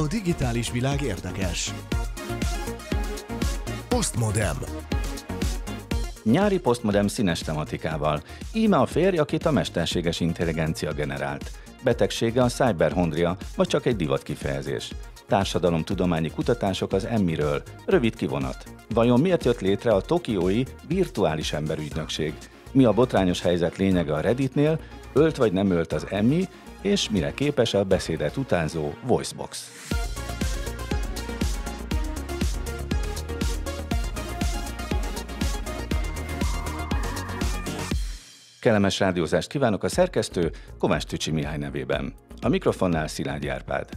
A digitális világ érdekes. Postmodem. Nyári postmodem színes tematikával. Íme a férj, akit a mesterséges intelligencia generált. Betegsége a cyberhondria, vagy csak egy divat kifejezés. Társadalomtudományi kutatások az emmiről. Rövid kivonat. Vajon miért jött létre a tokiói virtuális emberügynökség? Mi a botrányos helyzet lényege a Redditnél? Ölt vagy nem ölt az emmi? És mire képes a beszédet utánzó voicebox? Kellemes rádiózást kívánok a szerkesztő Kovács Tücsi Mihály nevében. A mikrofonnál Szilágyi Árpád.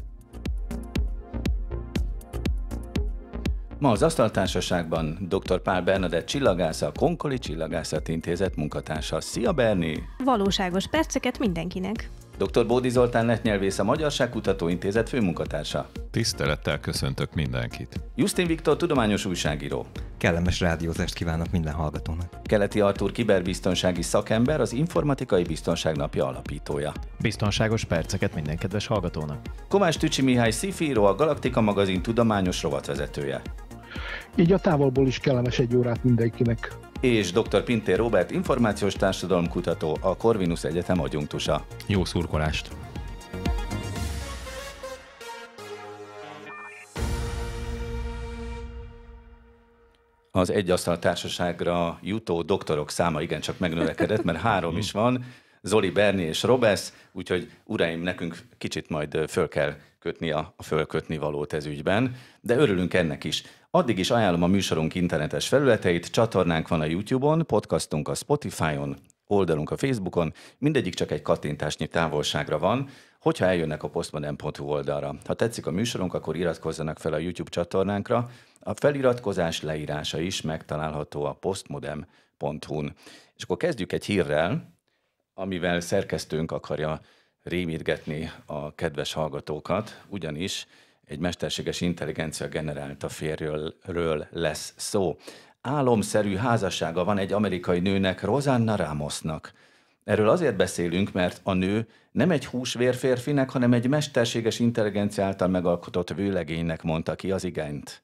Ma az asztaltársaságban dr. Pál Bernadett csillagász, a Konkoli Csillagászati Intézet munkatársa. Szia, Berni! Valóságos perceket mindenkinek! Dr. Bódi Zoltán lett nyelvész a Magyarság Kutatóintézet főmunkatársa. Tisztelettel köszöntök mindenkit. Justin Viktor tudományos újságíró. Kellemes rádiózást kívánok minden hallgatónak. Keleti Artur kiberbiztonsági szakember, az Informatikai Biztonság Napja alapítója. Biztonságos perceket minden kedves hallgatónak. Kovács Tücsi Mihály Szifíró, a Galaktika magazin tudományos rovatvezetője. Így a távolból is kellemes egy órát mindenkinek és dr. Pintér Robert információs társadalomkutató, a Corvinus Egyetem adjunktusa. Jó szurkolást! az egy asztal társaságra jutó doktorok száma igencsak megnövekedett, mert három is van, Zoli, Berni és Robesz, úgyhogy uraim, nekünk kicsit majd föl kell kötni a, a fölkötni valót ez ügyben, de örülünk ennek is. Addig is ajánlom a műsorunk internetes felületeit, csatornánk van a YouTube-on, podcastunk a Spotify-on, oldalunk a Facebookon, mindegyik csak egy kattintásnyi távolságra van, hogyha eljönnek a postmodern.hu oldalra. Ha tetszik a műsorunk, akkor iratkozzanak fel a YouTube csatornánkra. A feliratkozás leírása is megtalálható a postmodern.hu-n. És akkor kezdjük egy hírrel, amivel szerkesztőnk akarja rémítgetni a kedves hallgatókat, ugyanis egy mesterséges intelligencia generált a férjről lesz szó. Álomszerű házassága van egy amerikai nőnek, Rosanna Ramosnak. Erről azért beszélünk, mert a nő nem egy húsvér férfinek, hanem egy mesterséges intelligencia által megalkotott vőlegénynek mondta ki az igényt.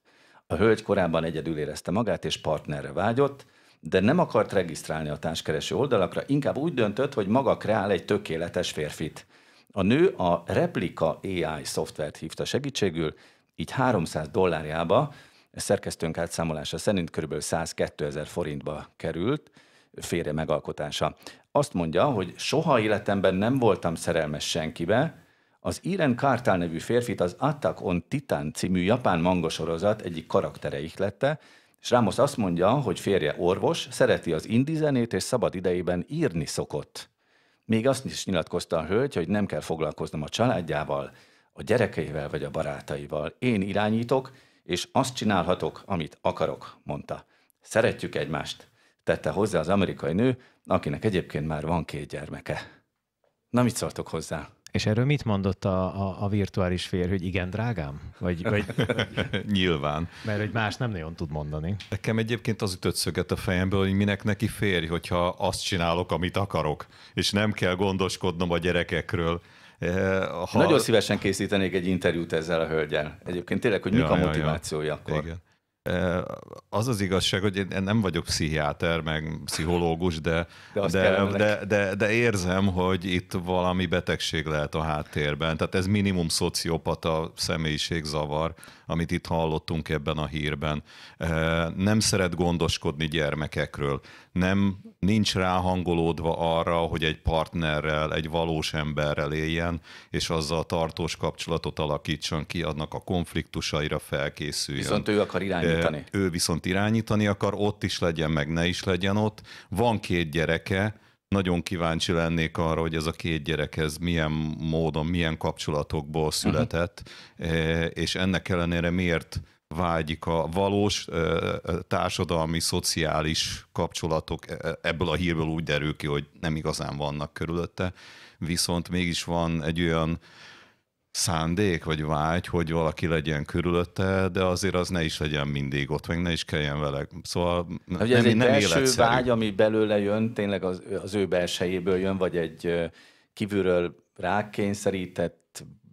A hölgy korábban egyedül érezte magát és partnerre vágyott, de nem akart regisztrálni a társkereső oldalakra, inkább úgy döntött, hogy maga kreál egy tökéletes férfit – a nő a Replika AI szoftvert hívta segítségül, így 300 dollárjába, ez szerkesztőnk átszámolása szerint kb. 102 ezer forintba került, férje megalkotása. Azt mondja, hogy soha életemben nem voltam szerelmes senkibe, az Iren Kártál nevű férfit az Attack on Titan című japán mangosorozat egyik karaktere ihlette, és Ramos azt mondja, hogy férje orvos, szereti az indizenét és szabad idejében írni szokott. Még azt is nyilatkozta a hölgy, hogy nem kell foglalkoznom a családjával, a gyerekeivel vagy a barátaival. Én irányítok, és azt csinálhatok, amit akarok, mondta. Szeretjük egymást, tette hozzá az amerikai nő, akinek egyébként már van két gyermeke. Na, mit szóltok hozzá? És erről mit mondott a, a, a virtuális férj, hogy igen, drágám? Vagy, vagy... Nyilván. Mert hogy más nem nagyon tud mondani. Nekem egyébként az ütött szöget a fejemből, hogy minek neki férj, hogyha azt csinálok, amit akarok, és nem kell gondoskodnom a gyerekekről. Eh, ha... Nagyon szívesen készítenék egy interjút ezzel a hölgyel. Egyébként tényleg, hogy ja, mik a motivációja ja, ja. akkor. Igen. Az az igazság, hogy én nem vagyok pszichiáter, meg pszichológus, de, de, de, de, de, de érzem, hogy itt valami betegség lehet a háttérben. Tehát ez minimum szociopata személyiségzavar amit itt hallottunk ebben a hírben. Nem szeret gondoskodni gyermekekről, nem nincs ráhangolódva arra, hogy egy partnerrel, egy valós emberrel éljen, és azzal tartós kapcsolatot alakítson ki, annak a konfliktusaira felkészüljön. Viszont ő akar irányítani. Ő viszont irányítani akar, ott is legyen, meg ne is legyen ott. Van két gyereke, nagyon kíváncsi lennék arra, hogy ez a két gyerek ez milyen módon, milyen kapcsolatokból mhm. született, uh-huh. és ennek ellenére miért vágyik a valós eh, eh, társadalmi, szociális kapcsolatok, e, e, ebből a hírből úgy derül ki, hogy nem igazán vannak körülötte, viszont mégis van egy olyan szándék vagy vágy, hogy valaki legyen körülötte, de azért az ne is legyen mindig ott, meg ne is kelljen vele. Szóval hát nem, ez egy nem belső életszerű. vágy, ami belőle jön, tényleg az, az ő belsejéből jön, vagy egy kívülről rákényszerített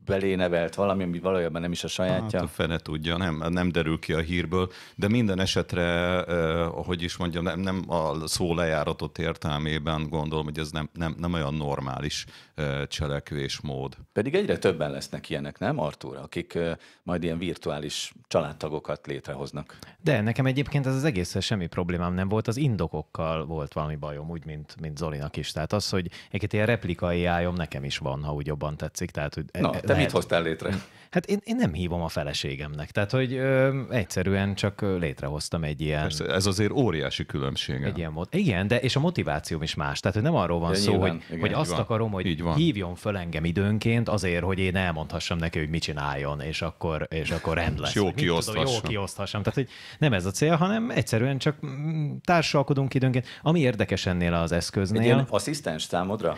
belé nevelt valami, ami valójában nem is a sajátja. Hát a fene tudja, nem, nem derül ki a hírből, de minden esetre, eh, ahogy is mondjam, nem, nem a szó lejáratott értelmében gondolom, hogy ez nem, nem, nem olyan normális eh, cselekvésmód. Pedig egyre többen lesznek ilyenek, nem, Artúr, akik eh, majd ilyen virtuális családtagokat létrehoznak. De nekem egyébként ez az egészen semmi problémám nem volt, az indokokkal volt valami bajom, úgy, mint, mint Zolinak is. Tehát az, hogy egy ilyen replikai álljom, nekem is van, ha úgy jobban tetszik. Tehát, hogy Na, e, e- te lehet. mit hoztál létre? Hát én, én nem hívom a feleségemnek, tehát hogy ö, egyszerűen csak létrehoztam egy ilyen... Persze, ez azért óriási különbség. Egy ilyen mot- igen, de és a motivációm is más, tehát hogy nem arról van de szó, nyilván, hogy, igen, hogy azt van. akarom, hogy így van. hívjon föl engem időnként azért, hogy én elmondhassam neki, hogy mit csináljon, és akkor, és akkor rend lesz. És jó kioszthassam. Jó kioszthassam, tehát hogy nem ez a cél, hanem egyszerűen csak mm, társalkodunk időnként. Ami érdekes ennél az eszköznél... Egy ilyen asszisztens számodra?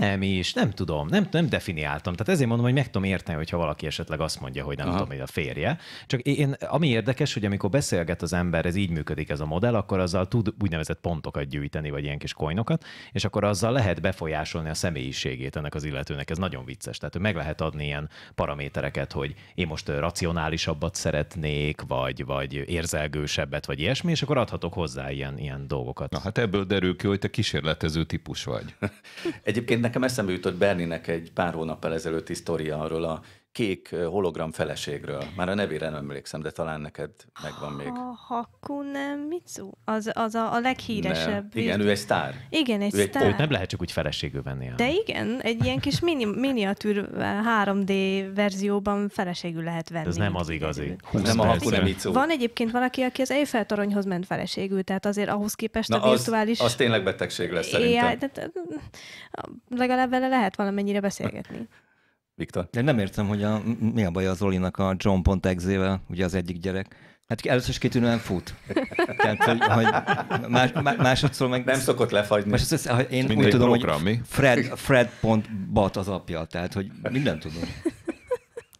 Nem is, nem tudom, nem, nem definiáltam. Tehát ezért mondom, hogy meg tudom érteni, hogyha valaki esetleg azt mondja, hogy nem Aha. tudom, hogy a férje. Csak én, ami érdekes, hogy amikor beszélget az ember, ez így működik ez a modell, akkor azzal tud úgynevezett pontokat gyűjteni, vagy ilyen kis koinokat, és akkor azzal lehet befolyásolni a személyiségét ennek az illetőnek. Ez nagyon vicces. Tehát meg lehet adni ilyen paramétereket, hogy én most racionálisabbat szeretnék, vagy, vagy érzelgősebbet, vagy ilyesmi, és akkor adhatok hozzá ilyen, ilyen dolgokat. Na hát ebből derül ki, hogy te kísérletező típus vagy. Egyébként nekem eszembe jutott Berninek egy pár hónap ezelőtt múlti sztoria arról a kék hologram feleségről. Már a nevére nem emlékszem, de talán neked megvan még. A Hakune Mitsu? Az, az a, a leghíresebb. Ne. Igen, ő egy sztár. Igen, egy ő sztár. Egy, őt nem lehet csak úgy feleségül venni. De igen, egy ilyen kis mini, miniatűr 3D verzióban feleségül lehet venni. ez nem az igazi. Ez nem a Hakune Mitsu. Van egyébként valaki, aki az Eiffel toronyhoz ment feleségül, tehát azért ahhoz képest Na a virtuális... Az, az tényleg betegség lesz szerintem. de, legalább vele lehet valamennyire beszélgetni. Viktor. De nem értem, hogy a, mi a baj az Olinak a John.exe-vel, ugye az egyik gyerek. Hát először is kitűnően fut. Tehát, hogy, hogy más, más, másodszor meg... Nem szokott lefagyni. Más, az, én úgy tudom, program, hogy Fred, Fred.bat az apja, tehát, hogy mindent tudom.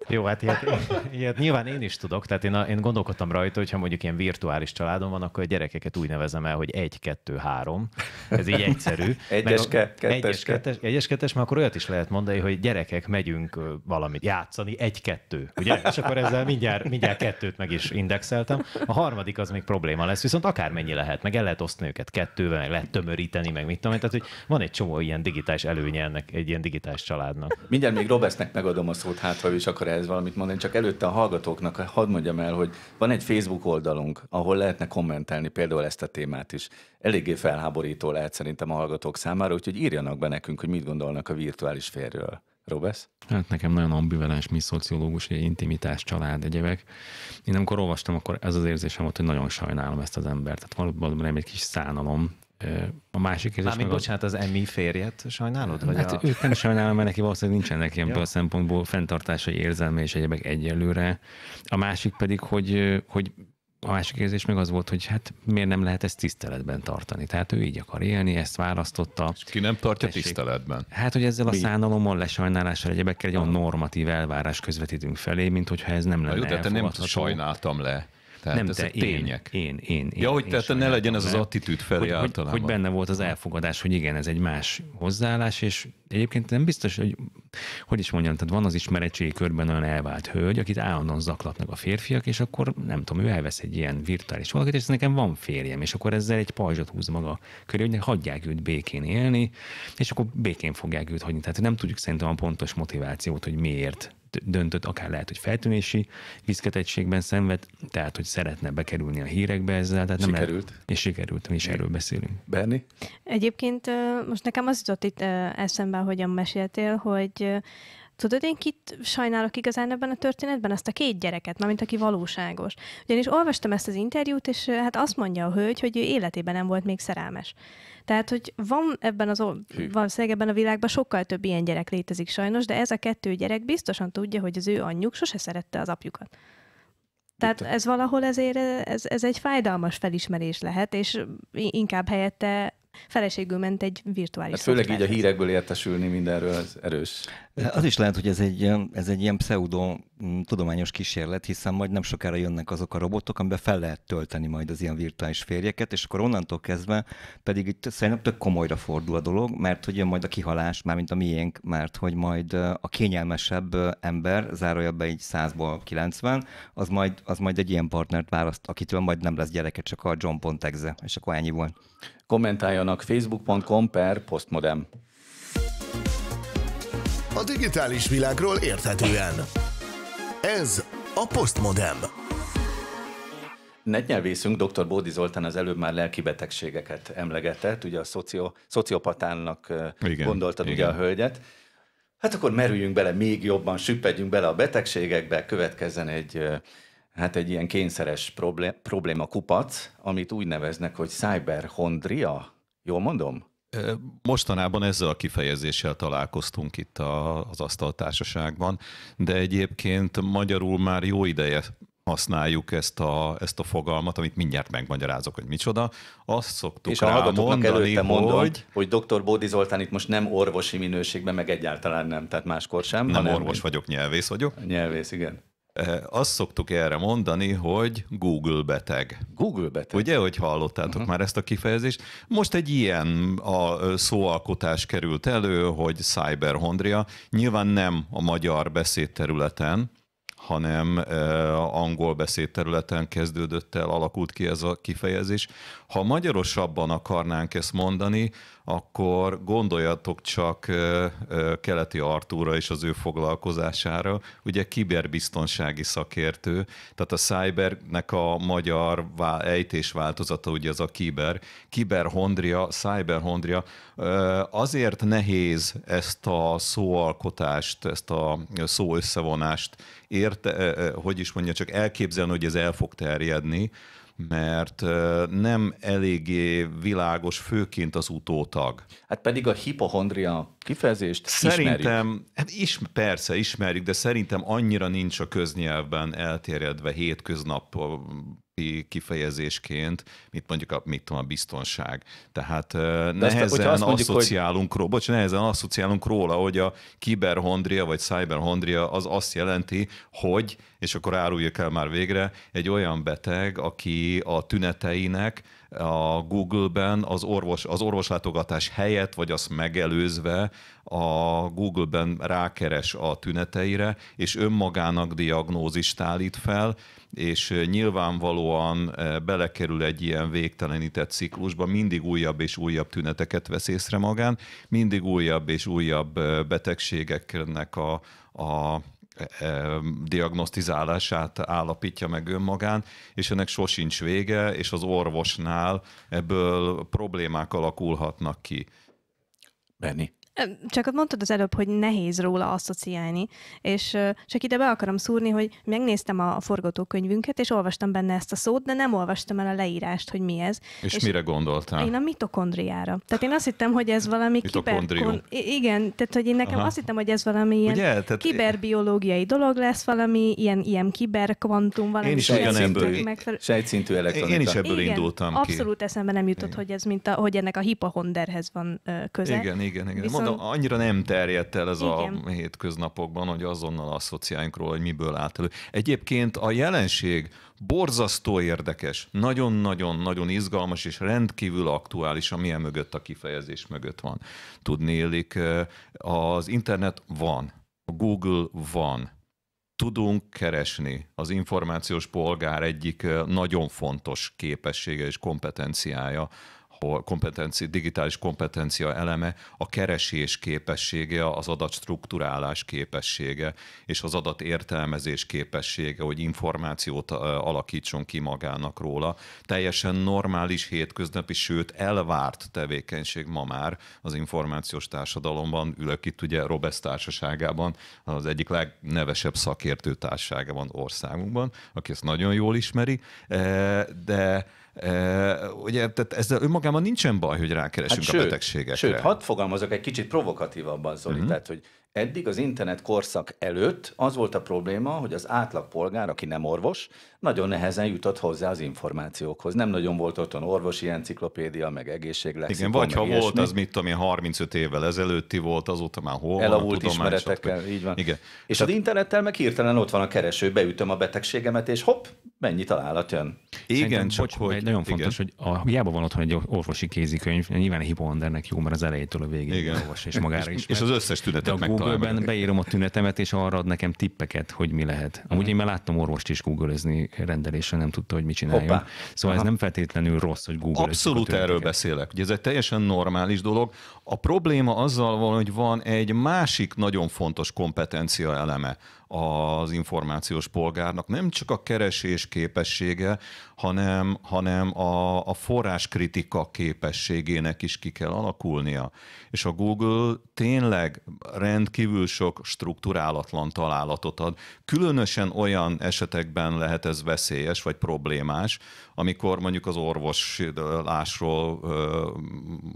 Jó, hát ilyet, ilyet nyilván én is tudok, tehát én, a, én gondolkodtam rajta, hogyha mondjuk ilyen virtuális családom van, akkor a gyerekeket úgy nevezem el, hogy egy, kettő, három. Ez így egyszerű. egyes, kettes, kettes, egyes, kettes, mert akkor olyat is lehet mondani, hogy gyerekek, megyünk valamit játszani, egy, kettő. Ugye? És akkor ezzel mindjárt, mindjárt kettőt meg is indexeltem. A harmadik az még probléma lesz, viszont akármennyi lehet, meg el lehet osztani őket kettővel, meg lehet tömöríteni, meg mit tudom. Tehát, hogy van egy csomó ilyen digitális előnye ennek, egy ilyen digitális családnak. Mindjárt még Robertnek megadom a szót, hát ha ő is akar ez valamit mondani, csak előtte a hallgatóknak hadd mondjam el, hogy van egy Facebook oldalunk, ahol lehetne kommentelni például ezt a témát is. Eléggé felháborító lehet szerintem a hallgatók számára, úgyhogy írjanak be nekünk, hogy mit gondolnak a virtuális férről. Robesz? Hát nekem nagyon ambivalens, mi szociológus, egy intimitás, család, egyebek. Én amikor olvastam, akkor ez az érzésem volt, hogy nagyon sajnálom ezt az embert. Tehát valóban nem egy kis szánalom, a másik kérdés. Mármint bocsánat, az Emmy férjet sajnálod? Vagy hát a... ők nem sajnálom, mert neki valószínűleg neki ebből a szempontból fenntartásai érzelme és egyebek egyelőre. A másik pedig, hogy, hogy a másik érzés meg az volt, hogy hát miért nem lehet ezt tiszteletben tartani. Tehát ő így akar élni, ezt választotta. És ki nem tartja tessék. tiszteletben? Hát, hogy ezzel a szánalommal, lesajnálással, egyebekkel egy olyan normatív elvárás közvetítünk felé, mint hogyha ez nem lenne Jó, de te hát nem sajnáltam le. Tehát nem ezek te, tények. Én, én, én. ja, hogy én tehát ne legyen ez az attitűd felé hogy, általában. Hogy, benne volt az elfogadás, hogy igen, ez egy más hozzáállás, és egyébként nem biztos, hogy hogy is mondjam, tehát van az ismeretségi körben olyan elvált hölgy, akit állandóan zaklatnak a férfiak, és akkor nem tudom, ő elvesz egy ilyen virtuális valakit, és nekem van férjem, és akkor ezzel egy pajzsot húz maga köré, hogy hagyják őt békén élni, és akkor békén fogják őt hagyni. Tehát nem tudjuk szerintem a pontos motivációt, hogy miért döntött, akár lehet, hogy feltűnési viszketettségben szenved, tehát, hogy szeretne bekerülni a hírekbe ezzel. Tehát sikerült. Nem lehet, és sikerült, mi is erről beszélünk. Berni? Egyébként most nekem az jutott itt eszembe, ahogyan meséltél, hogy Tudod, én kit sajnálok igazán ebben a történetben? Azt a két gyereket, mint aki valóságos. Ugyanis olvastam ezt az interjút, és hát azt mondja a hölgy, hogy ő életében nem volt még szerelmes. Tehát, hogy van ebben az, van ebben a világban sokkal több ilyen gyerek létezik sajnos, de ez a kettő gyerek biztosan tudja, hogy az ő anyjuk sose szerette az apjukat. Tehát ez valahol ezért, ez, ez egy fájdalmas felismerés lehet, és inkább helyette feleségül ment egy virtuális hát Főleg így a hírekből értesülni mindenről, az erős. Az is lehet, hogy ez egy, ez egy ilyen pseudo mm, tudományos kísérlet, hiszen majd nem sokára jönnek azok a robotok, amiben fel lehet tölteni majd az ilyen virtuális férjeket, és akkor onnantól kezdve pedig itt szerintem tök komolyra fordul a dolog, mert hogy jön majd a kihalás, már mint a miénk, mert hogy majd a kényelmesebb ember, zárója be így 100-ból 90, az majd, az majd egy ilyen partnert választ, akitől majd nem lesz gyereke, csak a John Pontexe, és akkor ennyi volt. Kommentáljanak facebook.com per postmodem. A digitális világról érthetően. Ez a Postmodem. Netnyelvészünk dr. Bódi Zoltán az előbb már lelki betegségeket emlegetett, ugye a szocio, szociopatának igen, gondoltad igen. ugye a hölgyet. Hát akkor merüljünk bele még jobban, süppedjünk bele a betegségekbe, következzen egy hát egy ilyen kényszeres probléma kupac, amit úgy neveznek, hogy cyberhondria. Jól mondom? Mostanában ezzel a kifejezéssel találkoztunk itt a, az asztaltársaságban, de egyébként magyarul már jó ideje használjuk ezt a, ezt a fogalmat, amit mindjárt megmagyarázok, hogy micsoda. Azt szoktuk És rá a mondani, hogy... Mondom, hogy dr. Bódi Zoltán itt most nem orvosi minőségben, meg egyáltalán nem, tehát máskor sem. Nem hanem orvos vagyok, nyelvész vagyok. Nyelvész, igen. Eh, azt szoktuk erre mondani, hogy Google beteg. Google beteg. Ugye, hogy hallottátok uh-huh. már ezt a kifejezést? Most egy ilyen a szóalkotás került elő, hogy cyberhondria. Nyilván nem a magyar beszédterületen, hanem eh, angol beszédterületen kezdődött el, alakult ki ez a kifejezés. Ha magyarosabban akarnánk ezt mondani, akkor gondoljatok csak Keleti Artúra és az ő foglalkozására, ugye kiberbiztonsági szakértő, tehát a cybernek a magyar ejtés változata ugye az a kiber, kiberhondria, cyberhondria. Azért nehéz ezt a szóalkotást, ezt a szó összevonást érte, hogy is mondja, csak elképzelni, hogy ez el fog terjedni, mert nem eléggé világos, főként az utótag. Hát pedig a hipohondria kifejezést Szerintem, ismerjük. hát is, persze ismerjük, de szerintem annyira nincs a köznyelvben elterjedve hétköznap kifejezésként, mint mondjuk a, mit tudom, a biztonság. Tehát De nehezen azt, mondjuk, asszociálunk, hogy... ró, bocs, nehezen asszociálunk róla, hogy a kiberhondria vagy cyberhondria az azt jelenti, hogy, és akkor áruljuk el már végre, egy olyan beteg, aki a tüneteinek a Google-ben az, orvos, az orvoslátogatás helyett, vagy azt megelőzve a Google-ben rákeres a tüneteire, és önmagának diagnózist állít fel, és nyilvánvalóan belekerül egy ilyen végtelenített ciklusba, mindig újabb és újabb tüneteket vesz észre magán, mindig újabb és újabb betegségeknek a, a e, e, diagnosztizálását állapítja meg önmagán, és ennek sosincs vége, és az orvosnál ebből problémák alakulhatnak ki. Benni. Csak ott mondtad az előbb, hogy nehéz róla asszociálni, és csak ide be akarom szúrni, hogy megnéztem a forgatókönyvünket, és olvastam benne ezt a szót, de nem olvastam el a leírást, hogy mi ez. És, és mire gondoltál? Én a mitokondriára. Tehát én azt hittem, hogy ez valami kiberkon... Igen, tehát hogy én nekem Aha. azt hittem, hogy ez valami ilyen Ugye? Tehát... kiberbiológiai dolog lesz, valami ilyen, ilyen kiberkvantum, valami én is ugyanebből, megfelel... sejtszintű elektronika. Én is ebből igen, indultam abszolút ki. Abszolút eszembe nem jutott, igen. hogy ez mint a, hogy ennek a hipohonderhez van köze. Igen, igen, igen. Viszont mondom, annyira nem terjedt el ez Igen. a hétköznapokban, hogy azonnal asszociáljunk róla, hogy miből állt elő. Egyébként a jelenség borzasztó érdekes, nagyon-nagyon-nagyon izgalmas, és rendkívül aktuális, ami mögött a kifejezés mögött van. Tudni élik, eh, az internet van, a Google van, tudunk keresni. Az információs polgár egyik eh, nagyon fontos képessége és kompetenciája alapból kompetenci, digitális kompetencia eleme a keresés képessége, az adatstruktúrálás képessége és az adat értelmezés képessége, hogy információt alakítson ki magának róla. Teljesen normális, hétköznapi, sőt elvárt tevékenység ma már az információs társadalomban. Ülök itt ugye Robesz társaságában, az egyik legnevesebb szakértő társasága van országunkban, aki ezt nagyon jól ismeri, de Ugye, tehát ezzel önmagában nincsen baj, hogy rákeresünk hát a betegségekre. Sőt, hadd fogalmazok egy kicsit provokatívabban, Zoli, uh-huh. tehát, hogy eddig az internet korszak előtt az volt a probléma, hogy az átlagpolgár, aki nem orvos, nagyon nehezen jutott hozzá az információkhoz. Nem nagyon volt otthon orvosi enciklopédia, meg egészséglexikon. Igen, vagy ha ilyesmi. volt, az mit tudom én, 35 évvel ezelőtti volt, azóta már hol Elavult van a tudomány, ismeretekkel, stb. így van. Igen. És Tehát... az internettel meg hirtelen ott van a kereső, beütöm a betegségemet, és hopp, mennyi találat jön. Igen, Szerintem, csak bocs, hogy... Nagyon igen. fontos, hogy a, hiába van otthon egy orvosi kézikönyv, nyilván a hipoandernek jó, mert az elejétől a végén igen. Orvos és magára is. és az összes tünetet meg a Google-ben beírom a tünetemet, és arra ad nekem tippeket, hogy mi lehet. Amúgy mm. én már láttam orvost is google rendelésre nem tudta, hogy mit csináljon. Hoppá. Szóval Aha. ez nem feltétlenül rossz, hogy Google Abszolút erről beszélek. Ugye ez egy teljesen normális dolog. A probléma azzal van, hogy van egy másik nagyon fontos kompetencia eleme az információs polgárnak nem csak a keresés képessége, hanem, hanem a, a forráskritika képességének is ki kell alakulnia. És a Google tényleg rendkívül sok strukturálatlan találatot ad. Különösen olyan esetekben lehet ez veszélyes vagy problémás, amikor mondjuk az orvoslásról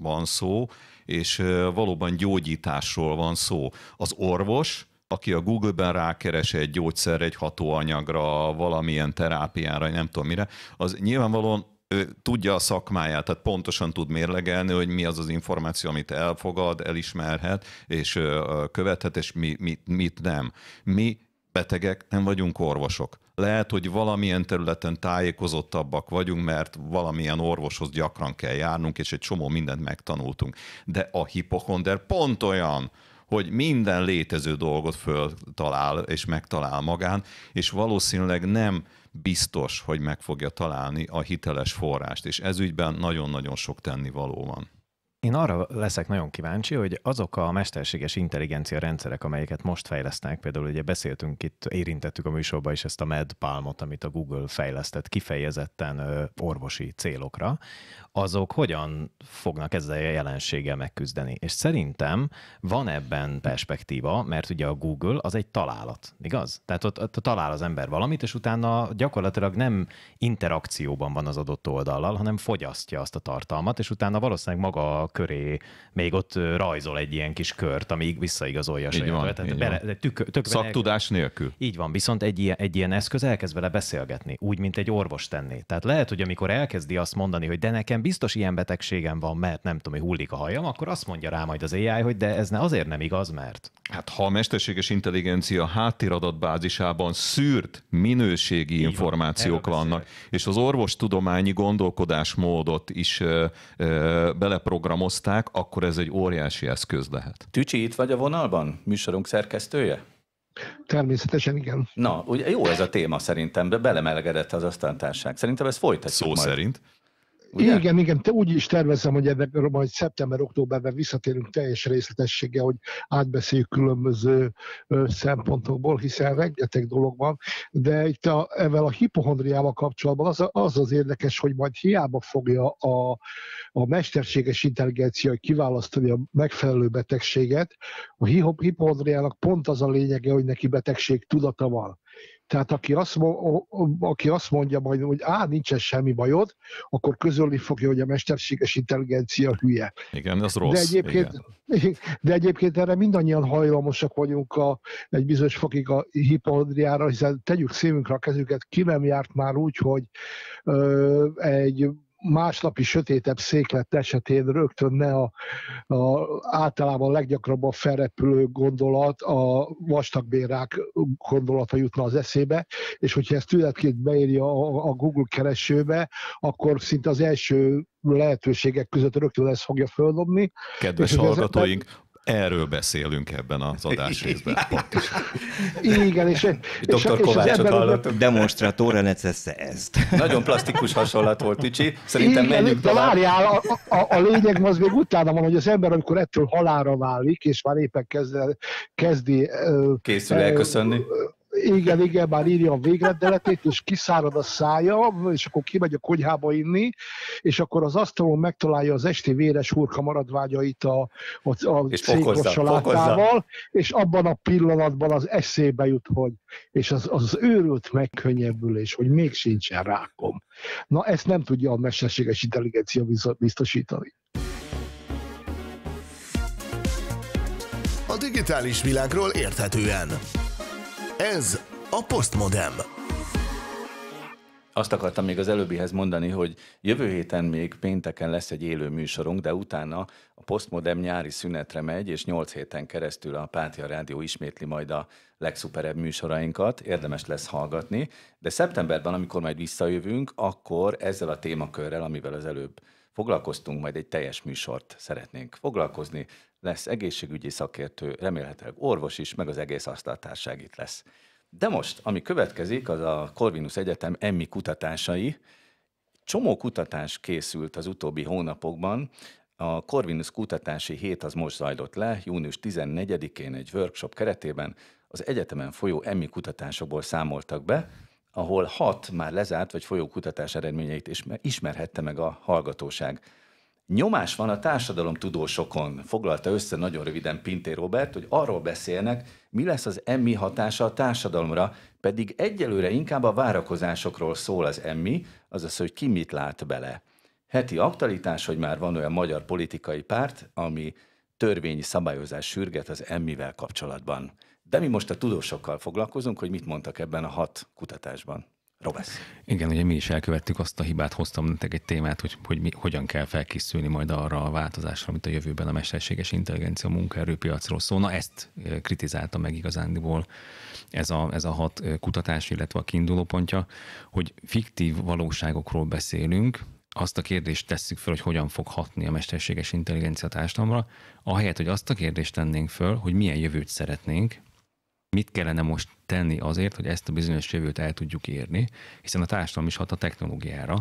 van szó, és valóban gyógyításról van szó. Az orvos aki a Google-ben rákeres egy gyógyszerre, egy hatóanyagra, valamilyen terápiára, nem tudom mire, az nyilvánvalóan ő tudja a szakmáját, tehát pontosan tud mérlegelni, hogy mi az az információ, amit elfogad, elismerhet, és követhet, és mi, mit, mit nem. Mi betegek nem vagyunk orvosok. Lehet, hogy valamilyen területen tájékozottabbak vagyunk, mert valamilyen orvoshoz gyakran kell járnunk, és egy csomó mindent megtanultunk. De a hipochonder pont olyan, hogy minden létező dolgot föltalál és megtalál magán, és valószínűleg nem biztos, hogy meg fogja találni a hiteles forrást, és ezügyben nagyon-nagyon sok való van. Én arra leszek nagyon kíváncsi, hogy azok a mesterséges intelligencia rendszerek, amelyeket most fejlesztenek, például ugye beszéltünk itt, érintettük a műsorban is ezt a MedPalmot, amit a Google fejlesztett kifejezetten orvosi célokra, azok hogyan fognak ezzel a jelenséggel megküzdeni? És szerintem van ebben perspektíva, mert ugye a Google az egy találat, igaz? Tehát ott, ott talál az ember valamit, és utána gyakorlatilag nem interakcióban van az adott oldallal, hanem fogyasztja azt a tartalmat, és utána valószínűleg maga a köré még ott rajzol egy ilyen kis kört, amíg visszaigazolja így van, Tehát így bele, Tük, tök Szaktudás elkezd... nélkül. Így van, viszont egy ilyen, egy ilyen eszköz elkezd vele beszélgetni, úgy, mint egy orvos tenni. Tehát lehet, hogy amikor elkezdi azt mondani, hogy de nekem biztos ilyen betegségem van, mert nem tudom, hogy hullik a hajam, akkor azt mondja rá majd az AI, hogy de ez ne azért nem igaz, mert... Hát ha a mesterséges intelligencia háttéradatbázisában szűrt minőségi Így információk van, vannak, és az orvostudományi gondolkodásmódot is ö, ö, beleprogram programozták, akkor ez egy óriási eszköz lehet. Tücsi, itt vagy a vonalban? Műsorunk szerkesztője? Természetesen igen. Na, ugye jó ez a téma szerintem, belemelegedett az asztaltárság. Szerintem ez folytatjuk Szó majd. szerint. Ugye? Igen, igen, te úgy is tervezem, hogy ebben majd szeptember-októberben visszatérünk teljes részletességgel, hogy átbeszéljük különböző szempontokból, hiszen rengeteg dolog van, de itt a, ezzel a hipohondriával kapcsolatban az, az az érdekes, hogy majd hiába fogja a, a mesterséges intelligencia kiválasztani a megfelelő betegséget, a hipohondriának pont az a lényege, hogy neki betegség tudata van tehát aki azt, aki azt mondja majd, hogy á, nincsen semmi bajod, akkor közölni fogja, hogy a mesterséges intelligencia hülye. Igen, az rossz. De egyébként, igen. de egyébként erre mindannyian hajlamosak vagyunk a, egy bizonyos fokig a hipodriára, hiszen tegyük szívünkre a kezüket, ki nem járt már úgy, hogy ö, egy másnapi sötétebb széklet esetén rögtön ne a, a általában leggyakrabban felrepülő gondolat, a vastagbérák gondolata jutna az eszébe, és hogyha ezt tületként beírja a, a Google keresőbe, akkor szinte az első lehetőségek között rögtön ezt fogja földobni. Kedves és hallgatóink, Erről beszélünk ebben az adás részben. Igen, és, és, Dr. Kovácsot hallottuk. Demonstratóra necesse ezt. Nagyon plastikus hasonlat volt, Tücsi. Szerintem Igen, menjünk de tovább. várjál, a, a, a lényeg az még utána van, hogy az ember, amikor ettől halára válik, és már éppen kezd, kezdi... Készül elköszönni. Ö, ö, igen, igen, már írja a végrendeletét, és kiszárad a szája, és akkor kimegy a konyhába inni, és akkor az asztalon megtalálja az esti véres hurka maradványait a, a, a és és abban a pillanatban az eszébe jut, hogy és az, az őrült megkönnyebbülés, hogy még sincsen rákom. Na ezt nem tudja a mesterséges intelligencia biztosítani. A digitális világról érthetően. Ez a Postmodem. Azt akartam még az előbbihez mondani, hogy jövő héten még pénteken lesz egy élő műsorunk, de utána a Postmodem nyári szünetre megy, és 8 héten keresztül a Pátia Rádió ismétli majd a legszuperebb műsorainkat, érdemes lesz hallgatni, de szeptemberben, amikor majd visszajövünk, akkor ezzel a témakörrel, amivel az előbb foglalkoztunk, majd egy teljes műsort szeretnénk foglalkozni. Lesz egészségügyi szakértő, remélhetőleg orvos is, meg az egész asztaltárság itt lesz. De most, ami következik, az a Corvinus Egyetem emmi kutatásai. Csomó kutatás készült az utóbbi hónapokban, a Corvinus kutatási hét az most zajlott le, június 14-én egy workshop keretében az egyetemen folyó emmi kutatásokból számoltak be, ahol hat már lezárt vagy folyókutatás eredményeit ismerhette meg a hallgatóság. Nyomás van a társadalom tudósokon, foglalta össze nagyon röviden Pinté Robert, hogy arról beszélnek, mi lesz az emmi hatása a társadalomra, pedig egyelőre inkább a várakozásokról szól az emmi, azaz, hogy ki mit lát bele. Heti aktualitás, hogy már van olyan magyar politikai párt, ami törvényi szabályozás sürget az emmivel kapcsolatban. De mi most a tudósokkal foglalkozunk, hogy mit mondtak ebben a hat kutatásban. Robesz. Igen, ugye mi is elkövettük azt a hibát, hoztam nektek egy témát, hogy, hogy mi, hogyan kell felkészülni majd arra a változásra, amit a jövőben a mesterséges intelligencia munkaerőpiacról szól. Na ezt kritizálta meg igazándiból ez a, ez a hat kutatás, illetve a kiinduló pontja, hogy fiktív valóságokról beszélünk, azt a kérdést tesszük föl, hogy hogyan fog hatni a mesterséges intelligencia társadalomra, ahelyett, hogy azt a kérdést tennénk föl, hogy milyen jövőt szeretnénk, mit kellene most tenni azért, hogy ezt a bizonyos jövőt el tudjuk érni, hiszen a társadalom is hat a technológiára,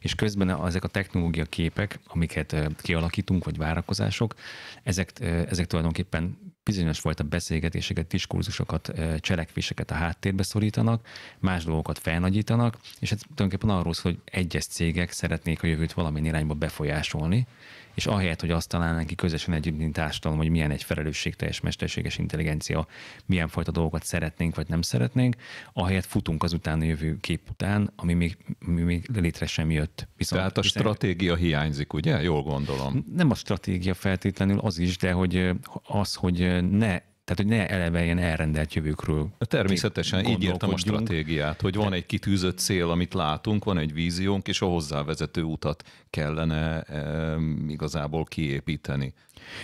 és közben ezek a technológia képek, amiket kialakítunk, vagy várakozások, ezek, ezek tulajdonképpen bizonyos fajta beszélgetéseket, diskurzusokat, cselekvéseket a háttérbe szorítanak, más dolgokat felnagyítanak, és ez hát tulajdonképpen arról szól, hogy egyes cégek szeretnék a jövőt valamilyen irányba befolyásolni, és ahelyett, hogy azt találnánk ki közösen együtt, mint társadalom, hogy milyen egy felelősségteljes mesterséges intelligencia, milyen fajta dolgokat szeretnénk vagy nem szeretnénk, ahelyett futunk az a jövő kép után, ami még, ami még létre sem jött. Viszont, Tehát a hiszen... stratégia hiányzik, ugye? Jól gondolom. Nem a stratégia feltétlenül az is, de hogy az, hogy ne tehát, hogy ne eleve ilyen elrendelt jövőkről. Természetesen így értem a stratégiát, hogy van egy kitűzött cél, amit látunk, van egy víziónk, és a hozzávezető utat kellene e, igazából kiépíteni.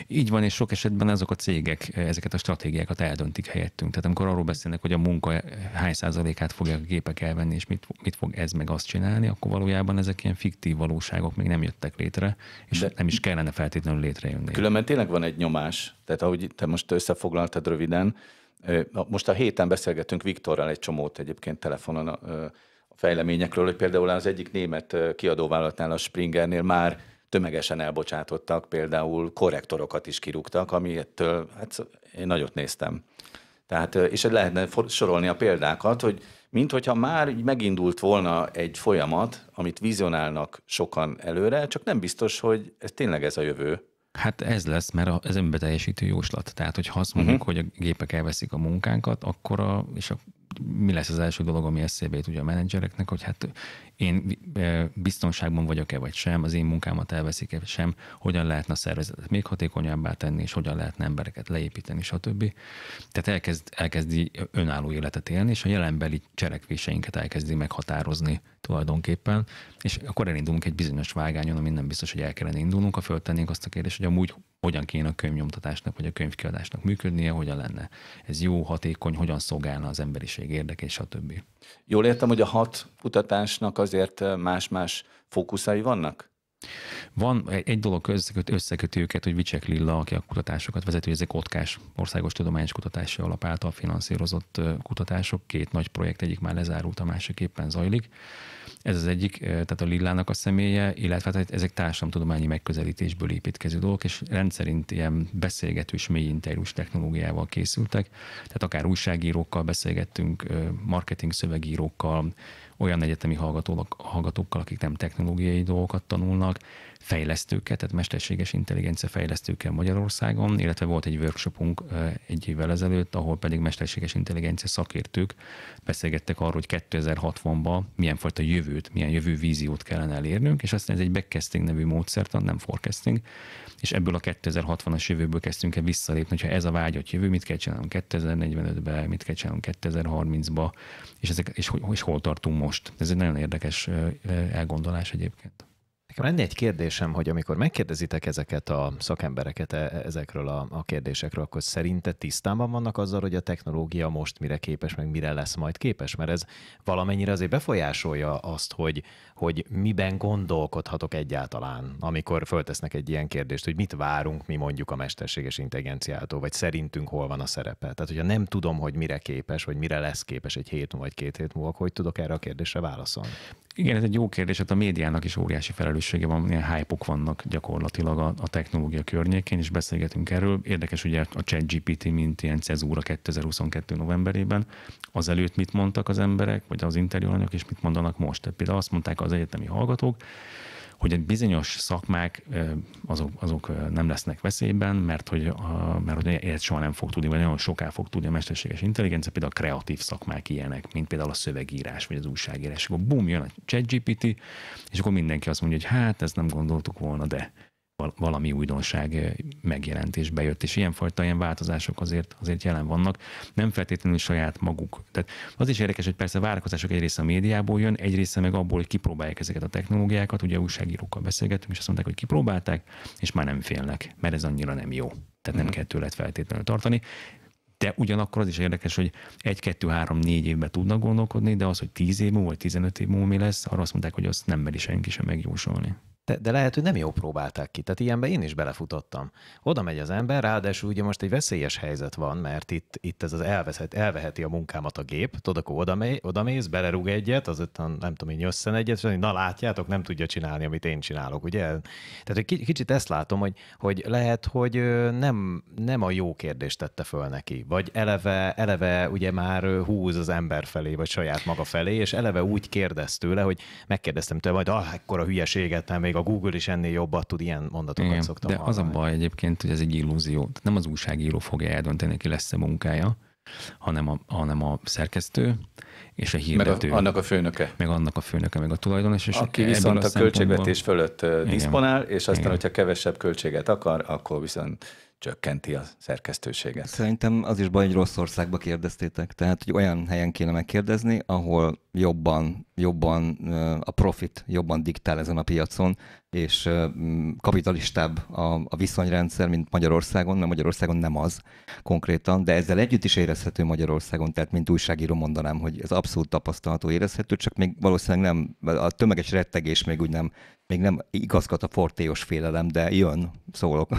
Így van, és sok esetben azok a cégek eh, ezeket a stratégiákat eldöntik helyettünk. Tehát amikor arról beszélnek, hogy a munka eh, hány százalékát fogják a gépek elvenni, és mit, mit fog ez meg azt csinálni, akkor valójában ezek ilyen fiktív valóságok még nem jöttek létre, és De nem is kellene feltétlenül létrejönni. Különben tényleg van egy nyomás, tehát ahogy te most összefoglaltad röviden, eh, most a héten beszélgetünk Viktorral egy csomót egyébként telefonon a fejleményekről, hogy például az egyik német kiadóvállalatnál, a Springernél már tömegesen elbocsátottak, például korrektorokat is kirúgtak, ami ettől, hát én nagyot néztem. Tehát, és lehetne sorolni a példákat, hogy mint hogyha már így megindult volna egy folyamat, amit vizionálnak sokan előre, csak nem biztos, hogy ez tényleg ez a jövő. Hát ez lesz, mert ez önbeteljesítő jóslat. Tehát, hogy ha azt mondjuk, uh-huh. hogy a gépek elveszik a munkánkat, akkor a, és a mi lesz az első dolog, ami eszébe jut ugye a menedzsereknek, hogy hát én eh, biztonságban vagyok-e vagy sem, az én munkámat elveszik-e sem, hogyan lehetne a szervezetet még hatékonyabbá tenni, és hogyan lehetne embereket leépíteni, stb. Tehát elkezd, elkezdi önálló életet élni, és a jelenbeli cselekvéseinket elkezdi meghatározni tulajdonképpen, és akkor elindulunk egy bizonyos vágányon, ami nem biztos, hogy el kellene indulnunk, ha föltennénk azt a kérdést, hogy amúgy hogyan kéne a könyvnyomtatásnak vagy a könyvkiadásnak működnie, hogyan lenne ez jó, hatékony, hogyan szolgálna az emberiség érdeke, és többi? Jól értem, hogy a hat kutatásnak azért más-más fókuszai vannak? Van egy dolog összeköt, összeköti őket, hogy Vicsek Lilla, aki a kutatásokat vezető, ezek Otkás Országos Tudományos Kutatási Alap által finanszírozott kutatások, két nagy projekt, egyik már lezárult, a másik éppen zajlik. Ez az egyik, eh, tehát a Lillának a személye, illetve hát ezek társadalomtudományi megközelítésből építkező dolgok, és rendszerint ilyen beszélgetős, mély interjús technológiával készültek, tehát akár újságírókkal beszélgettünk, eh, marketing szövegírókkal, olyan egyetemi hallgatókkal, akik nem technológiai dolgokat tanulnak, fejlesztőkkel, tehát mesterséges intelligencia fejlesztőkkel Magyarországon, illetve volt egy workshopunk egy évvel ezelőtt, ahol pedig mesterséges intelligencia szakértők beszélgettek arról, hogy 2060-ban milyen fajta jövőt, milyen víziót kellene elérnünk, és aztán ez egy backcasting nevű módszertan, nem forecasting, és ebből a 2060-as jövőből kezdtünk el visszalépni, hogyha ez a vágyott jövő, mit kell csinálnunk 2045 ben mit kell csinálnunk 2030-ba, és, ezek, és, és hol tartunk most. Ez egy nagyon érdekes elgondolás egyébként. Nekem lenne egy kérdésem, hogy amikor megkérdezitek ezeket a szakembereket e-, e-, ezekről a, a kérdésekről, akkor szerinted tisztában vannak azzal, hogy a technológia most mire képes, meg mire lesz majd képes? Mert ez valamennyire azért befolyásolja azt, hogy, hogy miben gondolkodhatok egyáltalán, amikor föltesznek egy ilyen kérdést, hogy mit várunk mi mondjuk a mesterséges intelligenciától, vagy szerintünk hol van a szerepe. Tehát, hogyha nem tudom, hogy mire képes, vagy mire lesz képes egy hét vagy két hét múlva, hogy tudok erre a kérdésre válaszolni? Igen, ez egy jó kérdés, hát a médiának is óriási felelőssége van, ilyen hype -ok vannak gyakorlatilag a, a technológia környékén, és beszélgetünk erről. Érdekes ugye a ChatGPT, mint ilyen cezúra 2022. novemberében, azelőtt mit mondtak az emberek, vagy az interjúanyok, és mit mondanak most. Tehát például azt mondták az egyetemi hallgatók, hogy egy bizonyos szakmák azok, azok nem lesznek veszélyben, mert hogy, a, mert hogy ilyet soha nem fog tudni, vagy nagyon soká fog tudni a mesterséges intelligencia, például a kreatív szakmák ilyenek, mint például a szövegírás, vagy az újságírás. Akkor bum, jön a ChatGPT, és akkor mindenki azt mondja, hogy hát, ezt nem gondoltuk volna, de valami újdonság eh, megjelent és bejött, és ilyenfajta ilyen változások azért, azért jelen vannak, nem feltétlenül saját maguk. Tehát az is érdekes, hogy persze a várakozások egy része a médiából jön, egy része meg abból, hogy kipróbálják ezeket a technológiákat, ugye újságírókkal beszélgettünk, és azt mondták, hogy kipróbálták, és már nem félnek, mert ez annyira nem jó. Tehát nem mhm. kell tőled feltétlenül tartani. De ugyanakkor az is érdekes, hogy egy, kettő, három, négy évben tudnak gondolkodni, de az, hogy tíz év múlva, vagy tizenöt év múlva mi lesz, arra azt mondták, hogy azt nem meri senki sem megjósolni. De, de lehet, hogy nem jó próbálták ki. Tehát ilyenbe én is belefutottam. Oda megy az ember, ráadásul ugye most egy veszélyes helyzet van, mert itt, itt ez az elveszett, elveheti a munkámat a gép, tudod, akkor oda, megy, oda mész, belerúg egyet, az ott nem tudom én jösszen egyet, és na látjátok, nem tudja csinálni, amit én csinálok, ugye? Tehát egy kicsit ezt látom, hogy, hogy lehet, hogy nem, nem a jó kérdést tette föl neki, vagy eleve, eleve ugye már húz az ember felé, vagy saját maga felé, és eleve úgy kérdez tőle, hogy megkérdeztem tőle, majd ah, ekkora hülyeséget nem még a Google is ennél jobbat tud, ilyen mondatokat Igen, szoktam De hallani. az a baj egyébként, hogy ez egy illúzió. nem az újságíró fogja eldönteni, ki lesz a munkája, hanem a, hanem a szerkesztő és a hirdető. Meg a, annak a főnöke. Meg annak a főnöke, meg a tulajdonos. És Aki viszont a, a költségvetés fölött igen, diszponál, és aztán, igen. hogyha kevesebb költséget akar, akkor viszont csökkenti a szerkesztőséget. Szerintem az is baj, hogy rossz országba kérdeztétek. Tehát, hogy olyan helyen kéne megkérdezni, ahol jobban, jobban a profit jobban diktál ezen a piacon, és kapitalistább a, a viszonyrendszer, mint Magyarországon, mert Magyarországon nem az konkrétan, de ezzel együtt is érezhető Magyarországon, tehát mint újságíró mondanám, hogy ez abszolút tapasztalható, érezhető, csak még valószínűleg nem, a tömeges rettegés még úgy nem, még nem igazgat a fortéos félelem, de jön, szólok.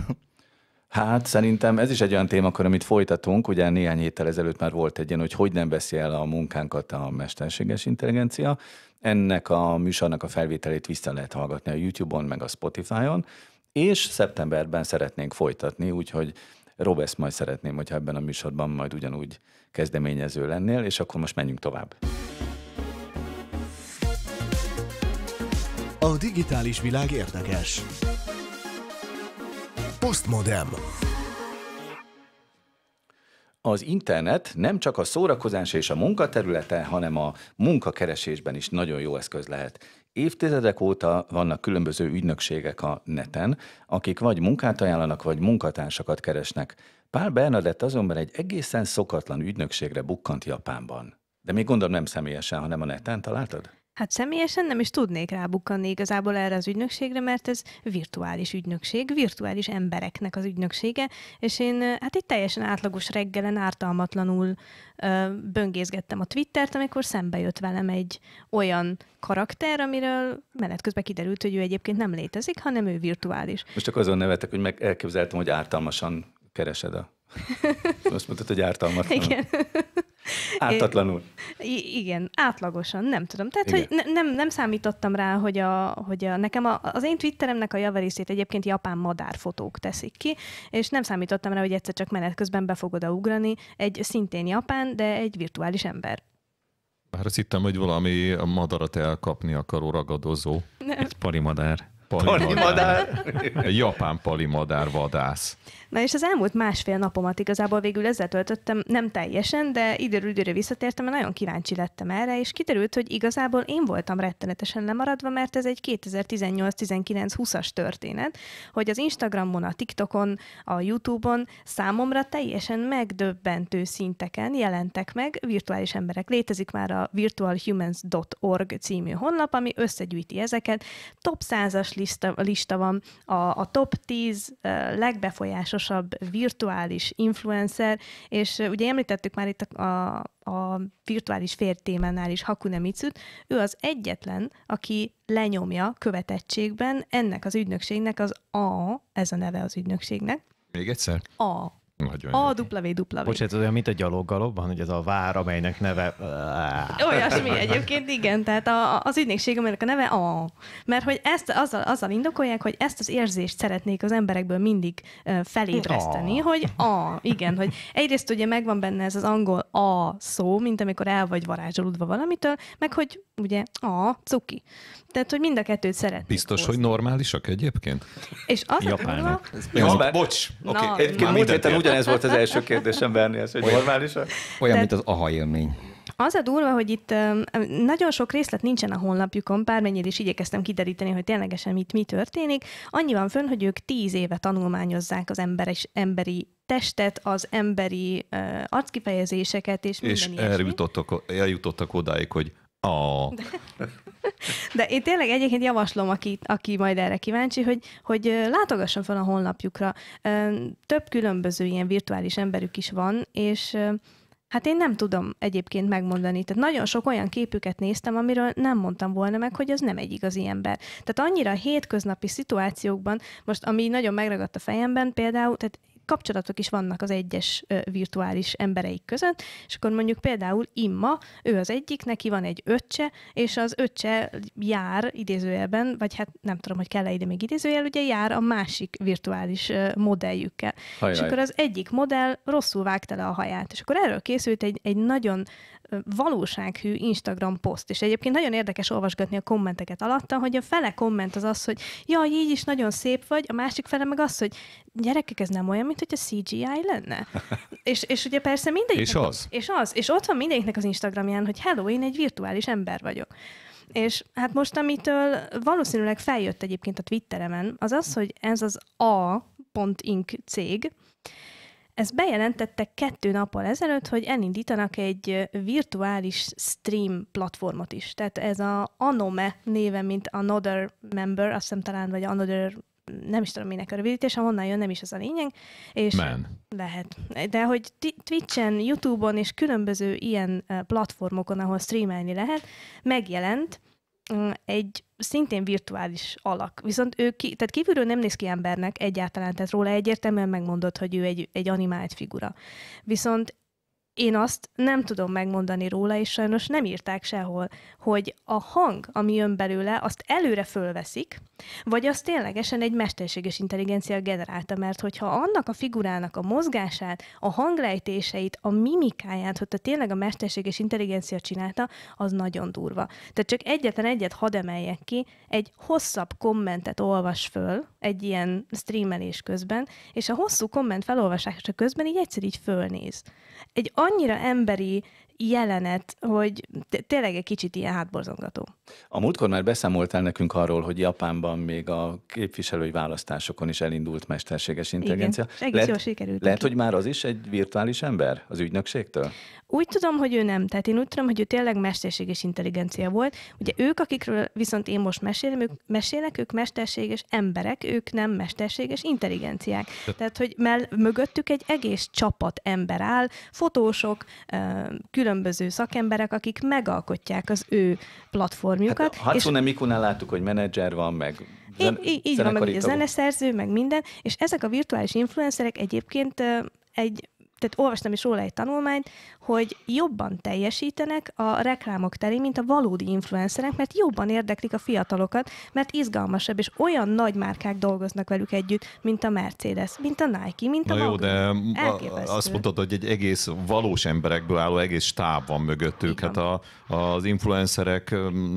Hát szerintem ez is egy olyan témakör, amit folytatunk. Ugye néhány héttel ezelőtt már volt egy ilyen, hogy hogy nem veszi el a munkánkat a mesterséges intelligencia. Ennek a műsornak a felvételét vissza lehet hallgatni a YouTube-on, meg a Spotify-on, és szeptemberben szeretnénk folytatni, úgyhogy Robesz, majd szeretném, hogyha ebben a műsorban majd ugyanúgy kezdeményező lennél, és akkor most menjünk tovább. A digitális világ érdekes. Postmodem. Az internet nem csak a szórakozás és a munka területe, hanem a munkakeresésben is nagyon jó eszköz lehet. Évtizedek óta vannak különböző ügynökségek a neten, akik vagy munkát ajánlanak, vagy munkatársakat keresnek. Pál Bernadett azonban egy egészen szokatlan ügynökségre bukkant Japánban. De még gondolom nem személyesen, hanem a neten találtad? Hát személyesen nem is tudnék rábukkanni igazából erre az ügynökségre, mert ez virtuális ügynökség, virtuális embereknek az ügynöksége, és én hát egy teljesen átlagos reggelen ártalmatlanul ö, böngészgettem a Twittert, amikor szembe jött velem egy olyan karakter, amiről menet közben kiderült, hogy ő egyébként nem létezik, hanem ő virtuális. Most csak azon nevetek, hogy meg elképzeltem, hogy ártalmasan keresed a... Most mondtad, hogy ártalmatlan. Igen. Ártatlanul. igen, átlagosan, nem tudom. Tehát, igen. hogy ne- nem, nem számítottam rá, hogy, a, hogy a, nekem a, az én Twitteremnek a javarészét egyébként japán madárfotók teszik ki, és nem számítottam rá, hogy egyszer csak menet közben be fogod ugrani egy szintén japán, de egy virtuális ember. Bár azt hittem, hogy valami madarat elkapni akaró ragadozó. Nem. Egy palimadár. Palimadár. palimadár. Japán palimadár vadász. Na és az elmúlt másfél napomat igazából végül ezzel töltöttem, nem teljesen, de időről időre visszatértem, mert nagyon kíváncsi lettem erre, és kiderült, hogy igazából én voltam rettenetesen lemaradva, mert ez egy 2018-19-20-as történet, hogy az Instagramon, a TikTokon, a YouTube-on számomra teljesen megdöbbentő szinteken jelentek meg virtuális emberek. Létezik már a virtualhumans.org című honlap, ami összegyűjti ezeket. Top 100-as lista, lista van, a, a top 10 eh, legbefolyásos legfontosabb virtuális influencer, és ugye említettük már itt a, a virtuális fértémánál is Hakune Mitsut, ő az egyetlen, aki lenyomja követettségben ennek az ügynökségnek az A, ez a neve az ügynökségnek. Még egyszer? A nagyon a jó. WW. E. Bocsánat, olyan, mint a gyaloggalobban, hogy ez a vár, amelynek neve... Olyasmi egyébként, igen. Tehát a, az ügynökség, amelynek a neve a. Mert hogy ezt azzal, azzal indokolják, hogy ezt az érzést szeretnék az emberekből mindig felébreszteni, a. hogy a, igen, hogy egyrészt ugye megvan benne ez az angol a szó, mint amikor el vagy varázsolódva valamitől, meg hogy ugye a cuki. Tehát, hogy mind a kettőt szeretnék Biztos, hozni. hogy normálisak egyébként? És az Japánok. a durva... Bocs, oké. Okay. Múlt héten ez volt az első kérdésem, Bernihez, hogy olyan, Olyan, mint az aha élmény. Az a durva, hogy itt nagyon sok részlet nincsen a honlapjukon, bármennyire is igyekeztem kideríteni, hogy ténylegesen itt mi történik. Annyi van fönn, hogy ők tíz éve tanulmányozzák az emberes, emberi testet, az emberi uh, arckifejezéseket és minden És eljutottak, eljutottak odáig, hogy Oh. De, de én tényleg egyébként javaslom, aki, aki majd erre kíváncsi, hogy, hogy látogasson fel a honlapjukra. Több különböző ilyen virtuális emberük is van, és Hát én nem tudom egyébként megmondani. Tehát nagyon sok olyan képüket néztem, amiről nem mondtam volna meg, hogy az nem egy igazi ember. Tehát annyira hétköznapi szituációkban, most ami nagyon megragadt a fejemben például, tehát kapcsolatok is vannak az egyes virtuális embereik között, és akkor mondjuk például Imma, ő az egyik, neki van egy öccse, és az öccse jár idézőjelben, vagy hát nem tudom, hogy kell-e ide még idézőjel, ugye jár a másik virtuális modelljükkel. Hajaj. És akkor az egyik modell rosszul vágta le a haját, és akkor erről készült egy, egy nagyon valósághű Instagram poszt, és egyébként nagyon érdekes olvasgatni a kommenteket alatta, hogy a fele komment az az, hogy jaj, így is nagyon szép vagy, a másik fele meg az, hogy gyerekek, ez nem olyan, mint hogy a CGI lenne. és, és ugye persze mindegyik... És az. És az. És ott van mindegyiknek az Instagramján, hogy hello, én egy virtuális ember vagyok. És hát most, amitől valószínűleg feljött egyébként a Twitteremen, az az, hogy ez az A.ink cég, ezt bejelentette kettő nappal ezelőtt, hogy elindítanak egy virtuális stream platformot is. Tehát ez a Anome néven, mint Another Member, azt hiszem talán, vagy Another nem is tudom, minek a rövidítése, honnan jön, nem is az a lényeg. És Man. Lehet. De hogy Twitch-en, YouTube-on és különböző ilyen platformokon, ahol streamelni lehet, megjelent egy szintén virtuális alak. Viszont ő ki, tehát kívülről nem néz ki embernek egyáltalán, tehát róla egyértelműen megmondott, hogy ő egy, egy animált figura. Viszont én azt nem tudom megmondani róla, és sajnos nem írták sehol, hogy a hang, ami jön belőle, azt előre fölveszik, vagy azt ténylegesen egy mesterséges intelligencia generálta, mert hogyha annak a figurának a mozgását, a hanglejtéseit, a mimikáját, hogyha tényleg a mesterséges intelligencia csinálta, az nagyon durva. Tehát csak egyetlen egyet hadd emeljek ki, egy hosszabb kommentet olvas föl egy ilyen streamelés közben, és a hosszú komment felolvasása közben így egyszer így fölnéz. Egy annyira emberi jelenet, hogy tényleg egy kicsit ilyen hátborzongató. A múltkor már beszámoltál nekünk arról, hogy Japánban még a képviselői választásokon is elindult mesterséges intelligencia. Igen, lehet, jól sikerült. Lehet, hogy már az is egy virtuális ember az ügynökségtől? Úgy tudom, hogy ő nem. Tehát én úgy tudom, hogy ő tényleg mesterséges intelligencia volt. Ugye ők, akikről viszont én most mesélem, ők, mesélek, ők mesterséges emberek, ők nem mesterséges intelligenciák. Tehát, hogy mell- mögöttük egy egész csapat ember áll, fotósok, különböző szakemberek, akik megalkotják az ő platformjukat. Hát, és... nem Mikunál láttuk, hogy menedzser van, meg Zen- így, így van, meg ugye zeneszerző, meg minden, és ezek a virtuális influencerek egyébként egy tehát olvastam is róla egy tanulmányt, hogy jobban teljesítenek a reklámok terén, mint a valódi influencerek, mert jobban érdeklik a fiatalokat, mert izgalmasabb, és olyan nagy márkák dolgoznak velük együtt, mint a Mercedes, mint a Nike, mint Na a Na jó, de Elképesztő. azt mondtad, hogy egy egész valós emberekből álló egész stáb van mögöttük. Igen. Hát a, az influencerek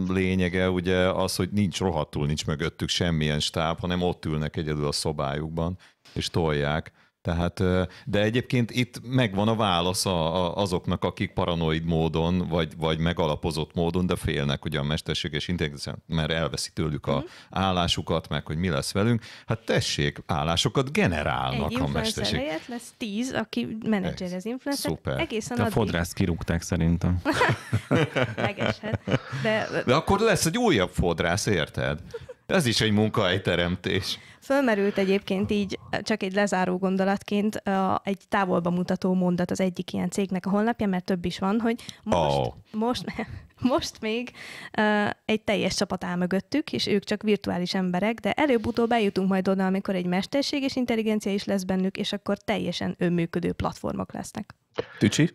lényege ugye az, hogy nincs rohadtul, nincs mögöttük semmilyen stáb, hanem ott ülnek egyedül a szobájukban, és tolják. Tehát, de egyébként itt megvan a válasz a, a, azoknak, akik paranoid módon, vagy, vagy megalapozott módon, de félnek ugye a és intelligencia, mert elveszi tőlük a mhm. állásukat, meg hogy mi lesz velünk. Hát tessék, állásokat generálnak Egy a mesterség. Egy lesz tíz, aki menedzser az influencer. Szuper. Egészen a fodrász kirúgták szerintem. Megeshet. De... de akkor lesz egy újabb fodrász, érted? Ez is egy munkahelyteremtés. Fölmerült egyébként így, eh, csak egy lezáró gondolatként, eh, egy távolba mutató mondat az egyik ilyen cégnek a honlapja, mert több is van, hogy most, oh. most, most még eh, egy teljes csapat áll mögöttük, és ők csak virtuális emberek, de előbb-utóbb eljutunk majd oda, amikor egy mesterség és intelligencia is lesz bennük, és akkor teljesen önműködő platformok lesznek. Tücsi?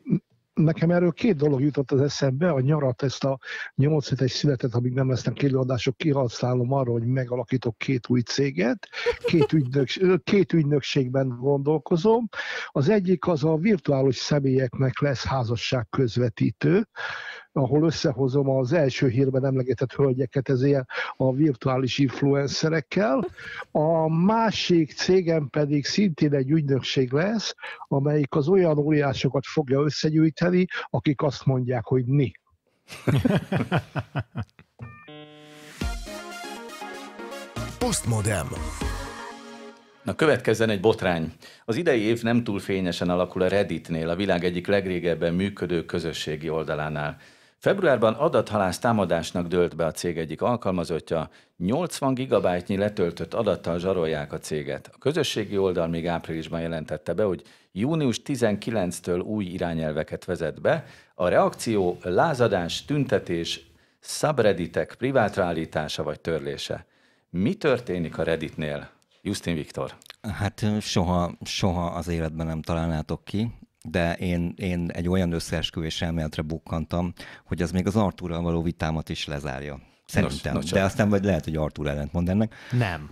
nekem erről két dolog jutott az eszembe, a nyarat, ezt a 8 hetes születet, amíg nem lesznek előadások, kihasználom arra, hogy megalakítok két új céget, két, ügynökség, két ügynökségben gondolkozom. Az egyik az a virtuális személyeknek lesz házasság közvetítő, ahol összehozom az első hírben emlegetett hölgyeket, ez ilyen a virtuális influencerekkel. A másik cégem pedig szintén egy ügynökség lesz, amelyik az olyan óriásokat fogja összegyűjteni, akik azt mondják, hogy ni. Postmodem. Na következzen egy botrány. Az idei év nem túl fényesen alakul a Redditnél, a világ egyik legrégebben működő közösségi oldalánál. Februárban adathalász támadásnak dőlt be a cég egyik alkalmazottja, 80 gigabájtnyi letöltött adattal zsarolják a céget. A közösségi oldal még áprilisban jelentette be, hogy június 19-től új irányelveket vezet be. A reakció lázadás, tüntetés, subredditek privátra állítása vagy törlése. Mi történik a Redditnél? Justin Viktor. Hát soha, soha az életben nem találnátok ki de én, én egy olyan összeesküvés elméletre bukkantam, hogy az még az Artúrral való vitámat is lezárja. Szerintem. Nos, nos, de aztán vagy lehet, hogy Artur ellent mond ennek. Nem.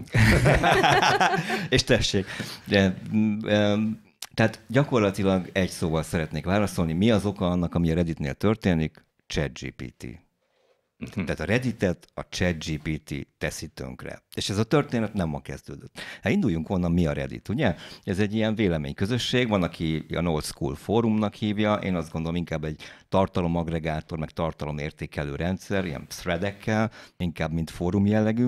és tessék. De, mm, tehát gyakorlatilag egy szóval szeretnék válaszolni. Mi az oka annak, ami a Redditnél történik? ChatGPT. Uh-huh. Tehát a Redditet a ChatGPT teszi tönkre. És ez a történet nem ma kezdődött. Hát induljunk onnan, mi a Reddit, ugye? Ez egy ilyen véleményközösség, van, aki a old school fórumnak hívja, én azt gondolom inkább egy tartalomaggregátor, meg tartalomértékelő rendszer, ilyen threadekkel, inkább mint fórum jellegű.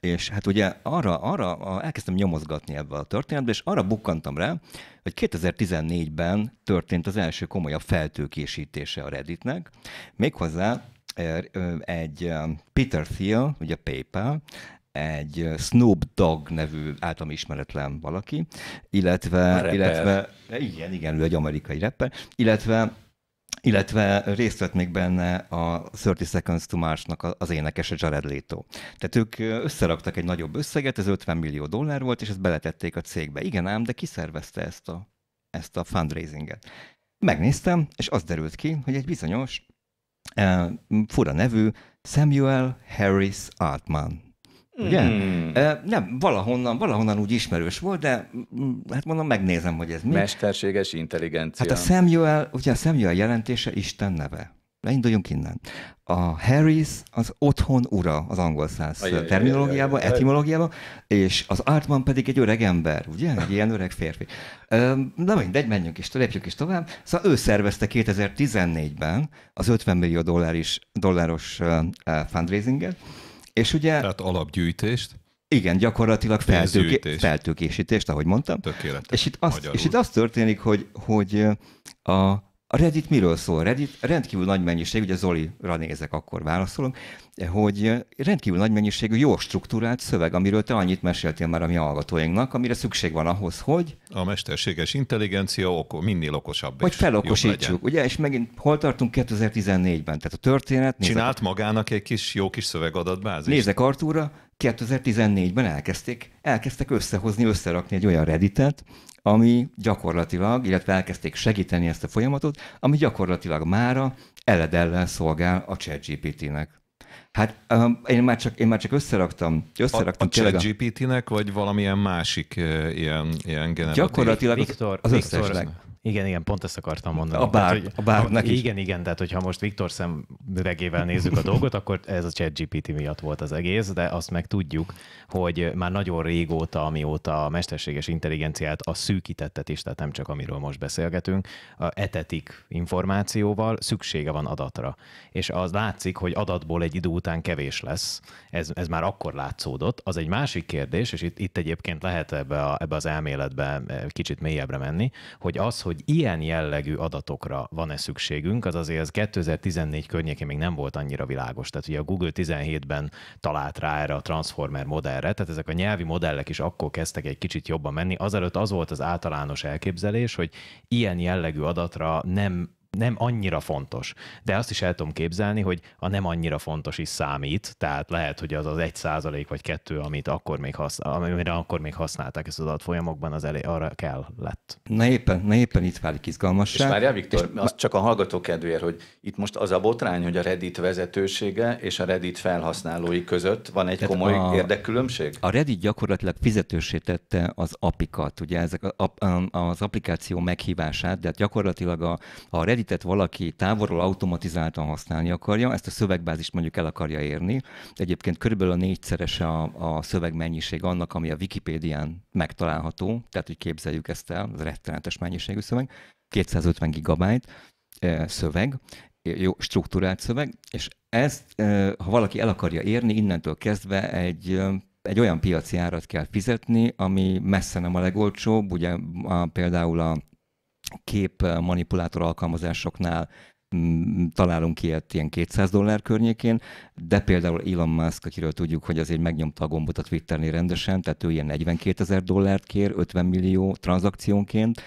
És hát ugye arra, arra elkezdtem nyomozgatni ebbe a történetbe, és arra bukkantam rá, hogy 2014-ben történt az első komolyabb feltőkésítése a Redditnek, méghozzá egy Peter Thiel, ugye PayPal, egy Snoop Dogg nevű általam ismeretlen valaki, illetve, illetve igen, igen, ő egy amerikai rapper, illetve illetve részt vett még benne a 30 Seconds to Mars-nak az énekese Jared Leto. Tehát ők összeraktak egy nagyobb összeget, ez 50 millió dollár volt, és ezt beletették a cégbe. Igen ám, de kiszervezte ezt a, ezt a fundraisinget. Megnéztem, és az derült ki, hogy egy bizonyos Eh, fura nevű Samuel Harris Altman. Ugye? Mm. Nem, valahonnan, valahonnan úgy ismerős volt, de mm, hát mondom, megnézem, hogy ez mi. Mesterséges intelligencia. Hát a Samuel, ugye a Samuel jelentése Isten neve ne induljunk innen. A Harris az otthon ura az angol száz terminológiában terminológiába, etimológiába, és az Artman pedig egy öreg ember, ugye? Egy ilyen öreg férfi. Na mindegy, menjünk is, lépjük is tovább. Szóval ő szervezte 2014-ben az 50 millió dollár is, dolláros fundraisinget, és ugye... Tehát alapgyűjtést. Igen, gyakorlatilag feltőké, feltőkésítést, ahogy mondtam. Tökéletes. És itt, az, és itt az történik, hogy, hogy a a Reddit miről szól? Reddit rendkívül nagy mennyiség, ugye Zoli-ra nézek, akkor válaszolom, hogy rendkívül nagy mennyiségű jó struktúrált szöveg, amiről te annyit meséltél már a mi hallgatóinknak, amire szükség van ahhoz, hogy... A mesterséges intelligencia oko, minél okosabb Hogy felokosítsuk, ugye? És megint hol tartunk 2014-ben? Tehát a történet... Nézek, Csinált magának egy kis, jó kis szövegadatbázis. Nézek Artúra, 2014-ben elkezdték, elkezdtek összehozni, összerakni egy olyan redditet, ami gyakorlatilag, illetve elkezdték segíteni ezt a folyamatot, ami gyakorlatilag mára eledellen szolgál a ChatGPT-nek. Hát um, én, már csak, én már csak összeraktam. összeraktam a, a ChatGPT-nek, vagy valamilyen másik uh, ilyen, ilyen generatív? Gyakorlatilag Viktor, az, az Viktor, összesnek. Igen, igen, pont ezt akartam mondani. A bár, tehát, hogy, a bárnak is. Igen, igen, tehát hogyha most Viktor szemüvegével nézzük a dolgot, akkor ez a ChatGPT miatt volt az egész, de azt meg tudjuk, hogy már nagyon régóta, amióta a mesterséges intelligenciát a szűkítettet is, tehát nem csak amiről most beszélgetünk, a etetik információval szüksége van adatra. És az látszik, hogy adatból egy idő után kevés lesz. Ez, ez már akkor látszódott. Az egy másik kérdés, és itt, itt egyébként lehet ebbe, a, ebbe az elméletbe eh, kicsit mélyebbre menni, hogy az, hogy hogy ilyen jellegű adatokra van-e szükségünk, az azért az 2014 környékén még nem volt annyira világos. Tehát ugye a Google 17-ben talált rá erre a Transformer modellre, tehát ezek a nyelvi modellek is akkor kezdtek egy kicsit jobban menni. Azelőtt az volt az általános elképzelés, hogy ilyen jellegű adatra nem nem annyira fontos. De azt is el tudom képzelni, hogy a nem annyira fontos is számít, tehát lehet, hogy az az egy százalék vagy kettő, amit akkor még használ, amire akkor még használták ezt az adatfolyamokban, az elé, arra kell lett. Na éppen, na éppen itt válik izgalmas, És várjál, Viktor, és... azt csak a hallgató kedvéért, hogy itt most az a botrány, hogy a Reddit vezetősége és a Reddit felhasználói között van egy tehát komoly a, érdekkülönbség? A Reddit gyakorlatilag fizetősé tette az apikat, ugye ezek a, a, az applikáció meghívását, de hát gyakorlatilag a, a Reddit kreditet valaki távolról automatizáltan használni akarja, ezt a szövegbázist mondjuk el akarja érni. Egyébként körülbelül a négyszerese a, a szövegmennyiség annak, ami a Wikipédián megtalálható, tehát hogy képzeljük ezt el, az rettenetes mennyiségű szöveg, 250 gigabyte szöveg, jó struktúrált szöveg, és ezt, ha valaki el akarja érni, innentől kezdve egy egy olyan piaci árat kell fizetni, ami messze nem a legolcsóbb, ugye a, például a kép eh, manipulátor alkalmazásoknál mm, találunk ilyet ilyen 200 dollár környékén, de például Elon Musk, akiről tudjuk, hogy azért megnyomta a gombot a Twitternél rendesen, tehát ő ilyen 42 ezer dollárt kér 50 millió tranzakciónként,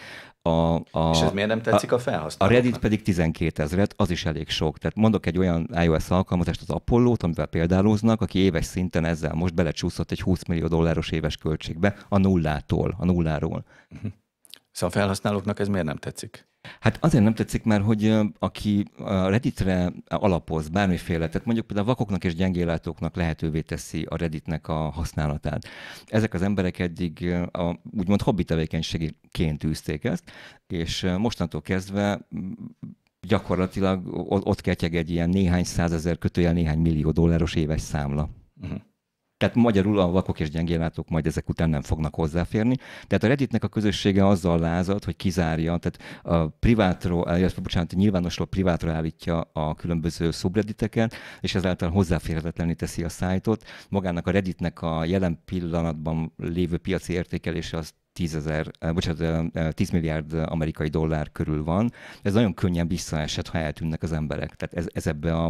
a, a, és ez miért nem tetszik a, a felhasználóknak? A Reddit pedig 12 ezeret, az is elég sok. Tehát mondok egy olyan iOS alkalmazást, az Apollo-t, amivel példálóznak, aki éves szinten ezzel most belecsúszott egy 20 millió dolláros éves költségbe a nullától, a nulláról. Uh-huh. Szóval a felhasználóknak ez miért nem tetszik? Hát azért nem tetszik, mert hogy aki a Redditre alapoz bármiféle, tehát mondjuk például a vakoknak és gyengélátóknak lehetővé teszi a Redditnek a használatát. Ezek az emberek eddig a, úgymond hobbi tevékenységként űzték ezt, és mostantól kezdve gyakorlatilag ott ketyeg egy ilyen néhány százezer kötőjel néhány millió dolláros éves számla. Uh-huh. Tehát magyarul a vakok és gyengéllátók majd ezek után nem fognak hozzáférni. Tehát a Redditnek a közössége azzal lázad, hogy kizárja, tehát a privátról, eh, illetve bocsánat, nyilvánosról privátra állítja a különböző subredditeket, és ezáltal hozzáférhetetlené teszi a szájtot. Magának a Redditnek a jelen pillanatban lévő piaci értékelése az 10, ezer, eh, bocsánat, 10 eh, eh, milliárd amerikai dollár körül van. Ez nagyon könnyen visszaesett, ha eltűnnek az emberek. Tehát ez, ez ebbe a...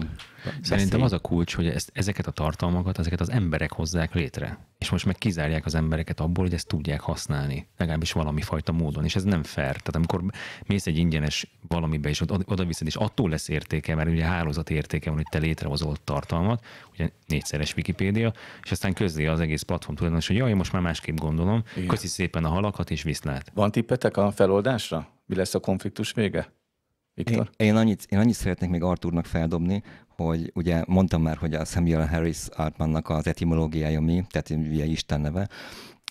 Szerintem beszél. az a kulcs, hogy ezt, ezeket a tartalmakat, ezeket az emberek hozzák létre. És most meg kizárják az embereket abból, hogy ezt tudják használni. Legalábbis valami fajta módon. És ez nem fair. Tehát amikor mész egy ingyenes valamibe, és oda viszed, és attól lesz értéke, mert ugye hálózat értéke van, hogy te létrehozol tartalmat, ugye négyszeres Wikipédia, és aztán közli az egész platform tulajdonos, hogy jaj, most már másképp gondolom, Igen. köszi szépen a halakat és viszlát. Van tippetek a feloldásra? Mi lesz a konfliktus vége? Viktor? Én, én, annyit, én annyit szeretnék még Artúrnak feldobni, hogy ugye mondtam már, hogy a Samuel Harris Artmannak az etimológiája mi, tehát ugye Isten neve,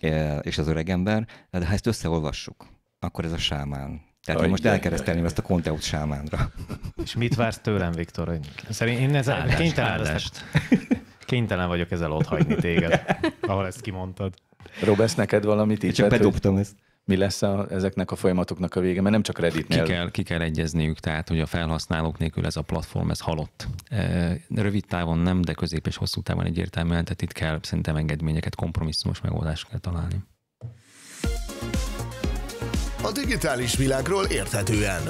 e, és az öregember, de ha ezt összeolvassuk, akkor ez a sámán. Tehát Aj, most elkeresztelném ezt a konteut sámánra. És mit vársz tőlem, Viktor? Szerintem én ezzel kénytelen, kénytelen vagyok ezzel otthagyni téged, ahol ezt kimondtad. Robesz, neked valamit így? Csak bedobtam ezt. Mi lesz a, ezeknek a folyamatoknak a vége? Mert nem csak reddit Ki kell, ki kell egyezniük, tehát hogy a felhasználók nélkül ez a platform, ez halott. E, rövid távon nem, de közép és hosszú távon egyértelműen, tehát itt kell szerintem engedményeket, kompromisszumos megoldást kell találni. A digitális világról érthetően.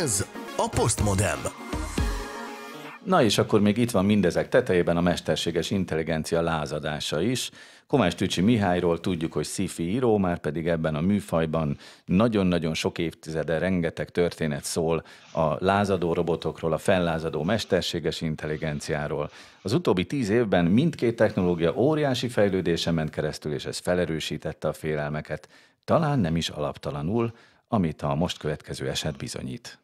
Ez a Postmodem. Na és akkor még itt van mindezek tetejében a mesterséges intelligencia lázadása is. Komás Tücsi Mihályról tudjuk, hogy szifi író, már pedig ebben a műfajban nagyon-nagyon sok évtizede rengeteg történet szól a lázadó robotokról, a fellázadó mesterséges intelligenciáról. Az utóbbi tíz évben mindkét technológia óriási fejlődése ment keresztül, és ez felerősítette a félelmeket. Talán nem is alaptalanul, amit a most következő eset bizonyít.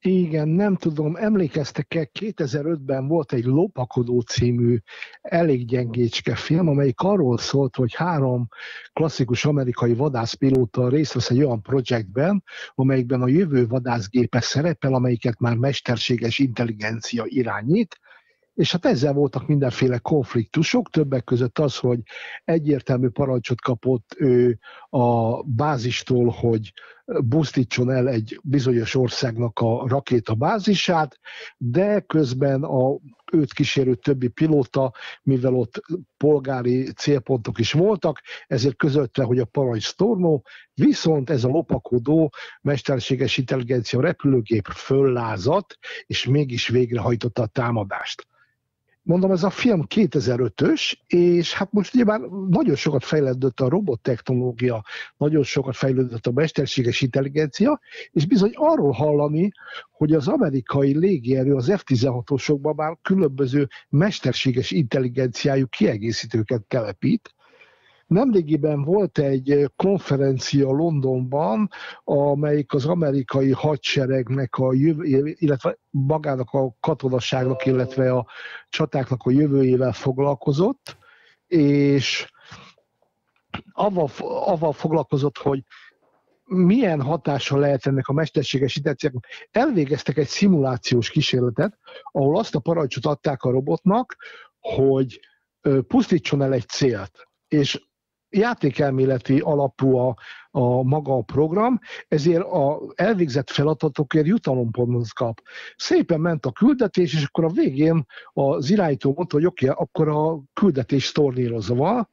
Igen, nem tudom, emlékeztek-e, 2005-ben volt egy Lopakodó című elég gyengécske film, amelyik arról szólt, hogy három klasszikus amerikai vadászpilóta részt vesz egy olyan projektben, amelyikben a jövő vadászgépe szerepel, amelyiket már mesterséges intelligencia irányít, és hát ezzel voltak mindenféle konfliktusok, többek között az, hogy egyértelmű parancsot kapott ő a bázistól, hogy busztítson el egy bizonyos országnak a rakéta bázisát, de közben a őt kísérő többi pilóta, mivel ott polgári célpontok is voltak, ezért közölte, hogy a parancs Stormó, viszont ez a lopakodó mesterséges intelligencia repülőgép föllázat, és mégis végrehajtotta a támadást. Mondom, ez a film 2005-ös, és hát most nyilván nagyon sokat fejlődött a robottechnológia nagyon sokat fejlődött a mesterséges intelligencia, és bizony arról hallani, hogy az amerikai légierő az F-16-osokban már különböző mesterséges intelligenciájú kiegészítőket telepít, Nemrégiben volt egy eh, konferencia Londonban, amelyik az amerikai hadseregnek a jövő, illetve magának a katonaságnak, illetve a csatáknak a jövőjével foglalkozott, és avval, foglalkozott, hogy milyen hatása lehet ennek a mesterséges intelligenciának. Elvégeztek egy szimulációs kísérletet, ahol azt a parancsot adták a robotnak, hogy pusztítson el egy célt. És játékelméleti alapú a, a maga a program, ezért a elvégzett feladatokért jutalompontot kap. Szépen ment a küldetés, és akkor a végén az irányító mondta, hogy oké, okay, akkor a küldetés tornírozva,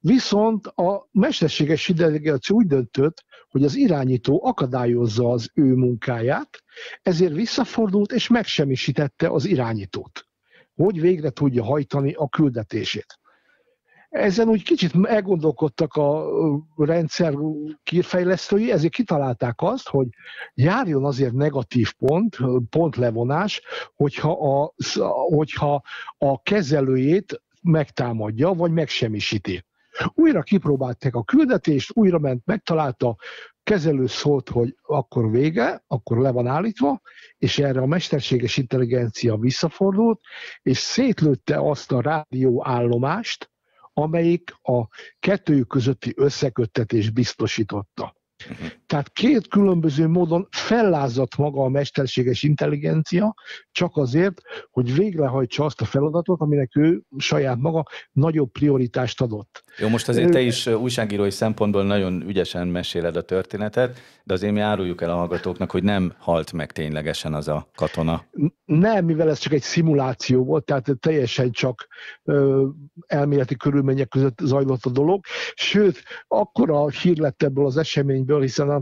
viszont a mesterséges intelligencia úgy döntött, hogy az irányító akadályozza az ő munkáját, ezért visszafordult és megsemmisítette az irányítót, hogy végre tudja hajtani a küldetését. Ezen úgy kicsit elgondolkodtak a rendszer kírfejlesztői, ezért kitalálták azt, hogy járjon azért negatív pont, pontlevonás, hogyha a, hogyha a kezelőjét megtámadja, vagy megsemmisíti. Újra kipróbálták a küldetést, újra ment, megtalálta, kezelő szólt, hogy akkor vége, akkor le van állítva, és erre a mesterséges intelligencia visszafordult, és szétlőtte azt a rádióállomást, amelyik a kettőjük közötti összeköttetés biztosította. Mhm. Tehát két különböző módon fellázadt maga a mesterséges intelligencia, csak azért, hogy végrehajtsa azt a feladatot, aminek ő saját maga nagyobb prioritást adott. Jó, most azért te is újságírói szempontból nagyon ügyesen meséled a történetet, de azért mi áruljuk el a hallgatóknak, hogy nem halt meg ténylegesen az a katona. Nem, mivel ez csak egy szimuláció volt, tehát teljesen csak ö, elméleti körülmények között zajlott a dolog. Sőt, akkor a hír lett ebből az eseményből, hiszen a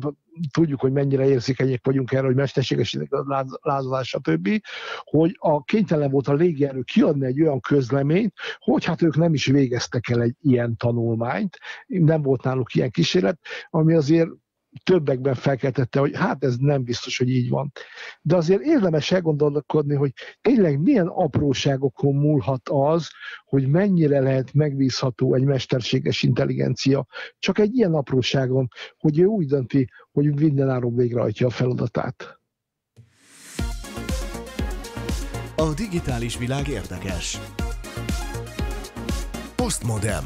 tudjuk, hogy mennyire érzékenyek vagyunk erre, hogy mesterséges a lázadás, stb., hogy a kénytelen volt a légierő kiadni egy olyan közleményt, hogy hát ők nem is végeztek el egy ilyen tanulmányt, nem volt náluk ilyen kísérlet, ami azért többekben felkeltette, hogy hát ez nem biztos, hogy így van. De azért érdemes elgondolkodni, hogy tényleg milyen apróságokon múlhat az, hogy mennyire lehet megbízható egy mesterséges intelligencia. Csak egy ilyen apróságon, hogy ő úgy dönti, hogy mindenáron végrehajtja a feladatát. A digitális világ érdekes. Postmodem.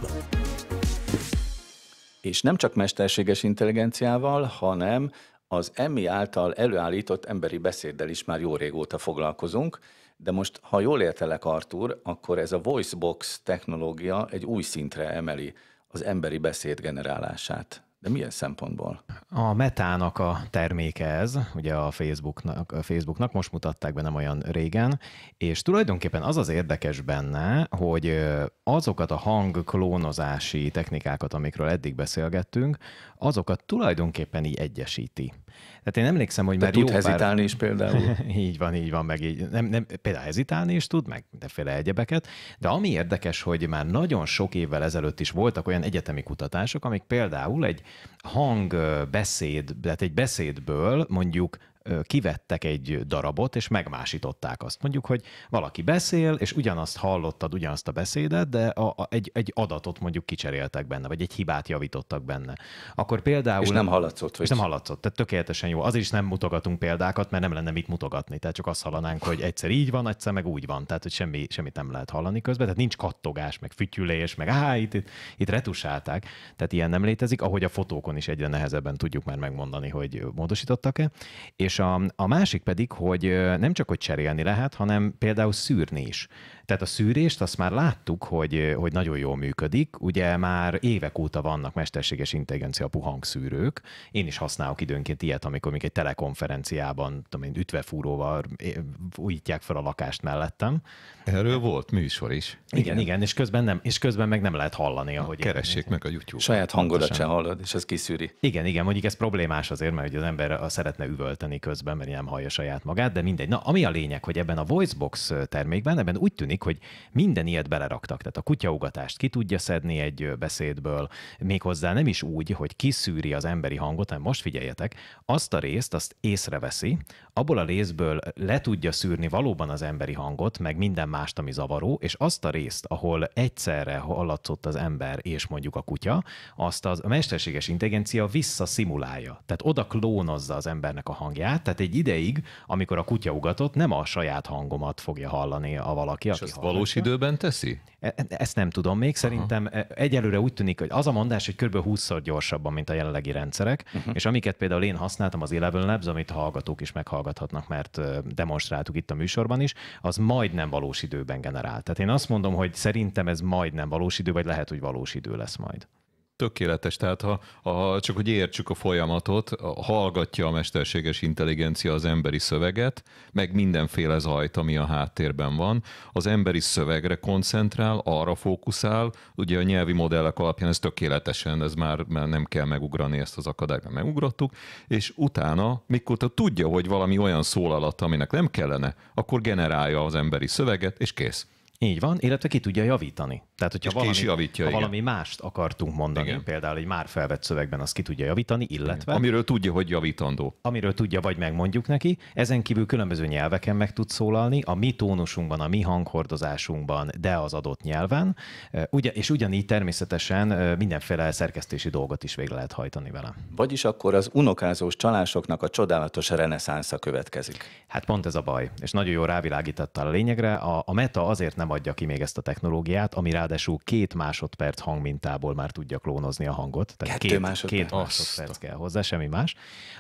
És nem csak mesterséges intelligenciával, hanem az EMI által előállított emberi beszéddel is már jó régóta foglalkozunk, de most, ha jól értelek, Artur, akkor ez a voicebox technológia egy új szintre emeli az emberi beszéd generálását. De milyen szempontból? A metának a terméke ez, ugye a Facebooknak, a Facebooknak most mutatták be nem olyan régen, és tulajdonképpen az az érdekes benne, hogy azokat a hangklónozási technikákat, amikről eddig beszélgettünk, azokat tulajdonképpen így egyesíti. Tehát én emlékszem, hogy Te már tud jó hezitálni pár... is például. így van, így van, meg így. Nem, nem, például hezitálni is tud, meg mindenféle egyebeket. De ami érdekes, hogy már nagyon sok évvel ezelőtt is voltak olyan egyetemi kutatások, amik például egy hangbeszéd, tehát egy beszédből mondjuk kivettek egy darabot, és megmásították azt. Mondjuk, hogy valaki beszél, és ugyanazt hallottad, ugyanazt a beszédet, de a, a, egy, egy adatot mondjuk kicseréltek benne, vagy egy hibát javítottak benne. Akkor például... És nem hallatszott. Vagy... És nem hallatszott, tehát tökéletesen jó. Azért is nem mutogatunk példákat, mert nem lenne mit mutogatni. Tehát csak azt hallanánk, hogy egyszer így van, egyszer meg úgy van. Tehát, hogy semmi, semmit nem lehet hallani közben. Tehát nincs kattogás, meg fütyülés, meg áh, itt, itt, itt retusálták. Tehát ilyen nem létezik, ahogy a fotókon is egyre nehezebben tudjuk már megmondani, hogy módosítottak-e. És a, a másik pedig, hogy nem csak hogy cserélni lehet, hanem például szűrni is. Tehát a szűrést azt már láttuk, hogy, hogy nagyon jól működik. Ugye már évek óta vannak mesterséges intelligencia puhangszűrők. Én is használok időnként ilyet, amikor még egy telekonferenciában, tudom én, ütvefúróval újítják fel a lakást mellettem. Erről volt műsor is. Igen, igen, igen és, közben nem, és közben meg nem lehet hallani, ahogy... Keressék én. meg a YouTube. Saját hangodat sem hallod, és ez kiszűri. Igen, igen, mondjuk ez problémás azért, mert az ember szeretne üvölteni közben, mert nem hallja saját magát, de mindegy. Na, ami a lényeg, hogy ebben a Voicebox termékben, ebben úgy tűnik, tűnik, hogy minden ilyet beleraktak. Tehát a kutyaugatást ki tudja szedni egy beszédből, méghozzá nem is úgy, hogy kiszűri az emberi hangot, hanem most figyeljetek, azt a részt azt észreveszi, abból a részből le tudja szűrni valóban az emberi hangot, meg minden mást, ami zavaró, és azt a részt, ahol egyszerre hallatszott az ember és mondjuk a kutya, azt az, a mesterséges intelligencia visszaszimulálja. Tehát oda klónozza az embernek a hangját, tehát egy ideig, amikor a kutya ugatott, nem a saját hangomat fogja hallani a valaki, és aki ezt valós időben teszi? E, e- ezt nem tudom még, szerintem Aha. E, egyelőre úgy tűnik, hogy az a mondás, hogy kb. 20-szor gyorsabban, mint a jelenlegi rendszerek, uh-huh. és amiket például én használtam, az Eleven Labs, amit hallgatók is meghallgatnak, hallgathatnak, mert demonstráltuk itt a műsorban is, az majdnem valós időben generált. Tehát én azt mondom, hogy szerintem ez majdnem valós idő, vagy lehet, hogy valós idő lesz majd. Tökéletes, tehát ha, ha csak hogy értsük a folyamatot, hallgatja a mesterséges intelligencia az emberi szöveget, meg mindenféle zajt, ami a háttérben van. Az emberi szövegre koncentrál, arra fókuszál, ugye a nyelvi modellek alapján ez tökéletesen, ez már, nem kell megugrani ezt az akadályt, mert megugrottuk, és utána, mikor tudja, hogy valami olyan szólalat, aminek nem kellene, akkor generálja az emberi szöveget, és kész. Így van, illetve ki tudja javítani. Tehát, hogyha valami, javítja, ha valami mást akartunk mondani, igen. például egy már felvett szövegben, azt ki tudja javítani, illetve... Igen. Amiről tudja, hogy javítandó. Amiről tudja, vagy megmondjuk neki. Ezen kívül különböző nyelveken meg tud szólalni, a mi tónusunkban, a mi hanghordozásunkban, de az adott nyelven. Ugye, és ugyanígy természetesen mindenféle szerkesztési dolgot is végre lehet hajtani vele. Vagyis akkor az unokázós csalásoknak a csodálatos reneszánsza következik. Hát pont ez a baj, és nagyon jó rávilágítottál a lényegre. A, a Meta azért nem adja ki még ezt a technológiát, ami rá ráadásul két másodperc hangmintából már tudja klónozni a hangot. Tehát Kettő két, másodperc. Két másodperc kell hozzá, semmi más.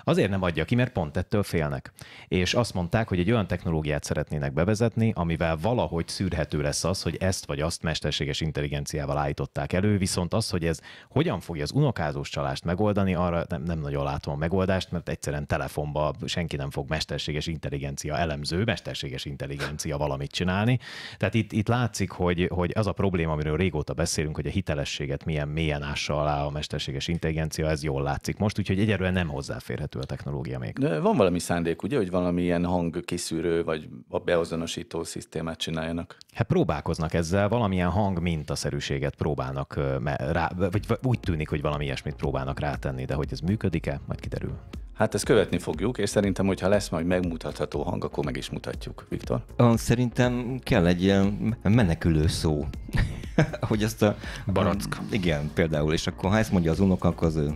Azért nem adja ki, mert pont ettől félnek. És azt mondták, hogy egy olyan technológiát szeretnének bevezetni, amivel valahogy szűrhető lesz az, hogy ezt vagy azt mesterséges intelligenciával állították elő, viszont az, hogy ez hogyan fogja az unokázós csalást megoldani, arra nem, nem nagyon látom a megoldást, mert egyszerűen telefonba senki nem fog mesterséges intelligencia elemző, mesterséges intelligencia valamit csinálni. Tehát itt, itt látszik, hogy, hogy az a probléma, amiről régóta beszélünk, hogy a hitelességet milyen mélyen ássa alá a mesterséges intelligencia, ez jól látszik most, úgyhogy egyelőre nem hozzáférhető a technológia még. De van valami szándék, ugye, hogy valami ilyen hangkiszűrő vagy a beazonosító szisztémát csináljanak? Hát próbálkoznak ezzel, valamilyen hang mintaszerűséget próbálnak, rá, vagy úgy tűnik, hogy valami ilyesmit próbálnak rátenni, de hogy ez működik-e, majd kiderül. Hát ezt követni fogjuk, és szerintem, hogyha lesz majd megmutatható hang, akkor meg is mutatjuk. Viktor? Szerintem kell egy ilyen menekülő szó. hogy ezt a... Barack. Um, igen, például, és akkor ha ezt mondja az unok, akkor az ő.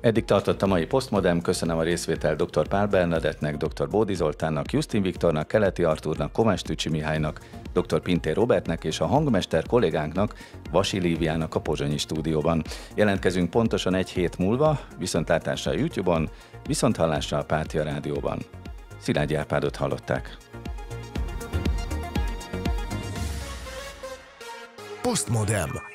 Eddig tartott a mai Postmodem, köszönöm a részvétel dr. Pál Bernadettnek, dr. Bódi Zoltánnak, Justin Viktornak, Keleti Artúrnak, Komács Tücsi Mihálynak, dr. Pintér Robertnek és a hangmester kollégánknak, Vasi Líviának a Pozsonyi stúdióban. Jelentkezünk pontosan egy hét múlva, viszontlátásra a YouTube-on, Viszont hallásra a Pátia Rádióban. Szilágyi Árpádot hallották. Postmodem.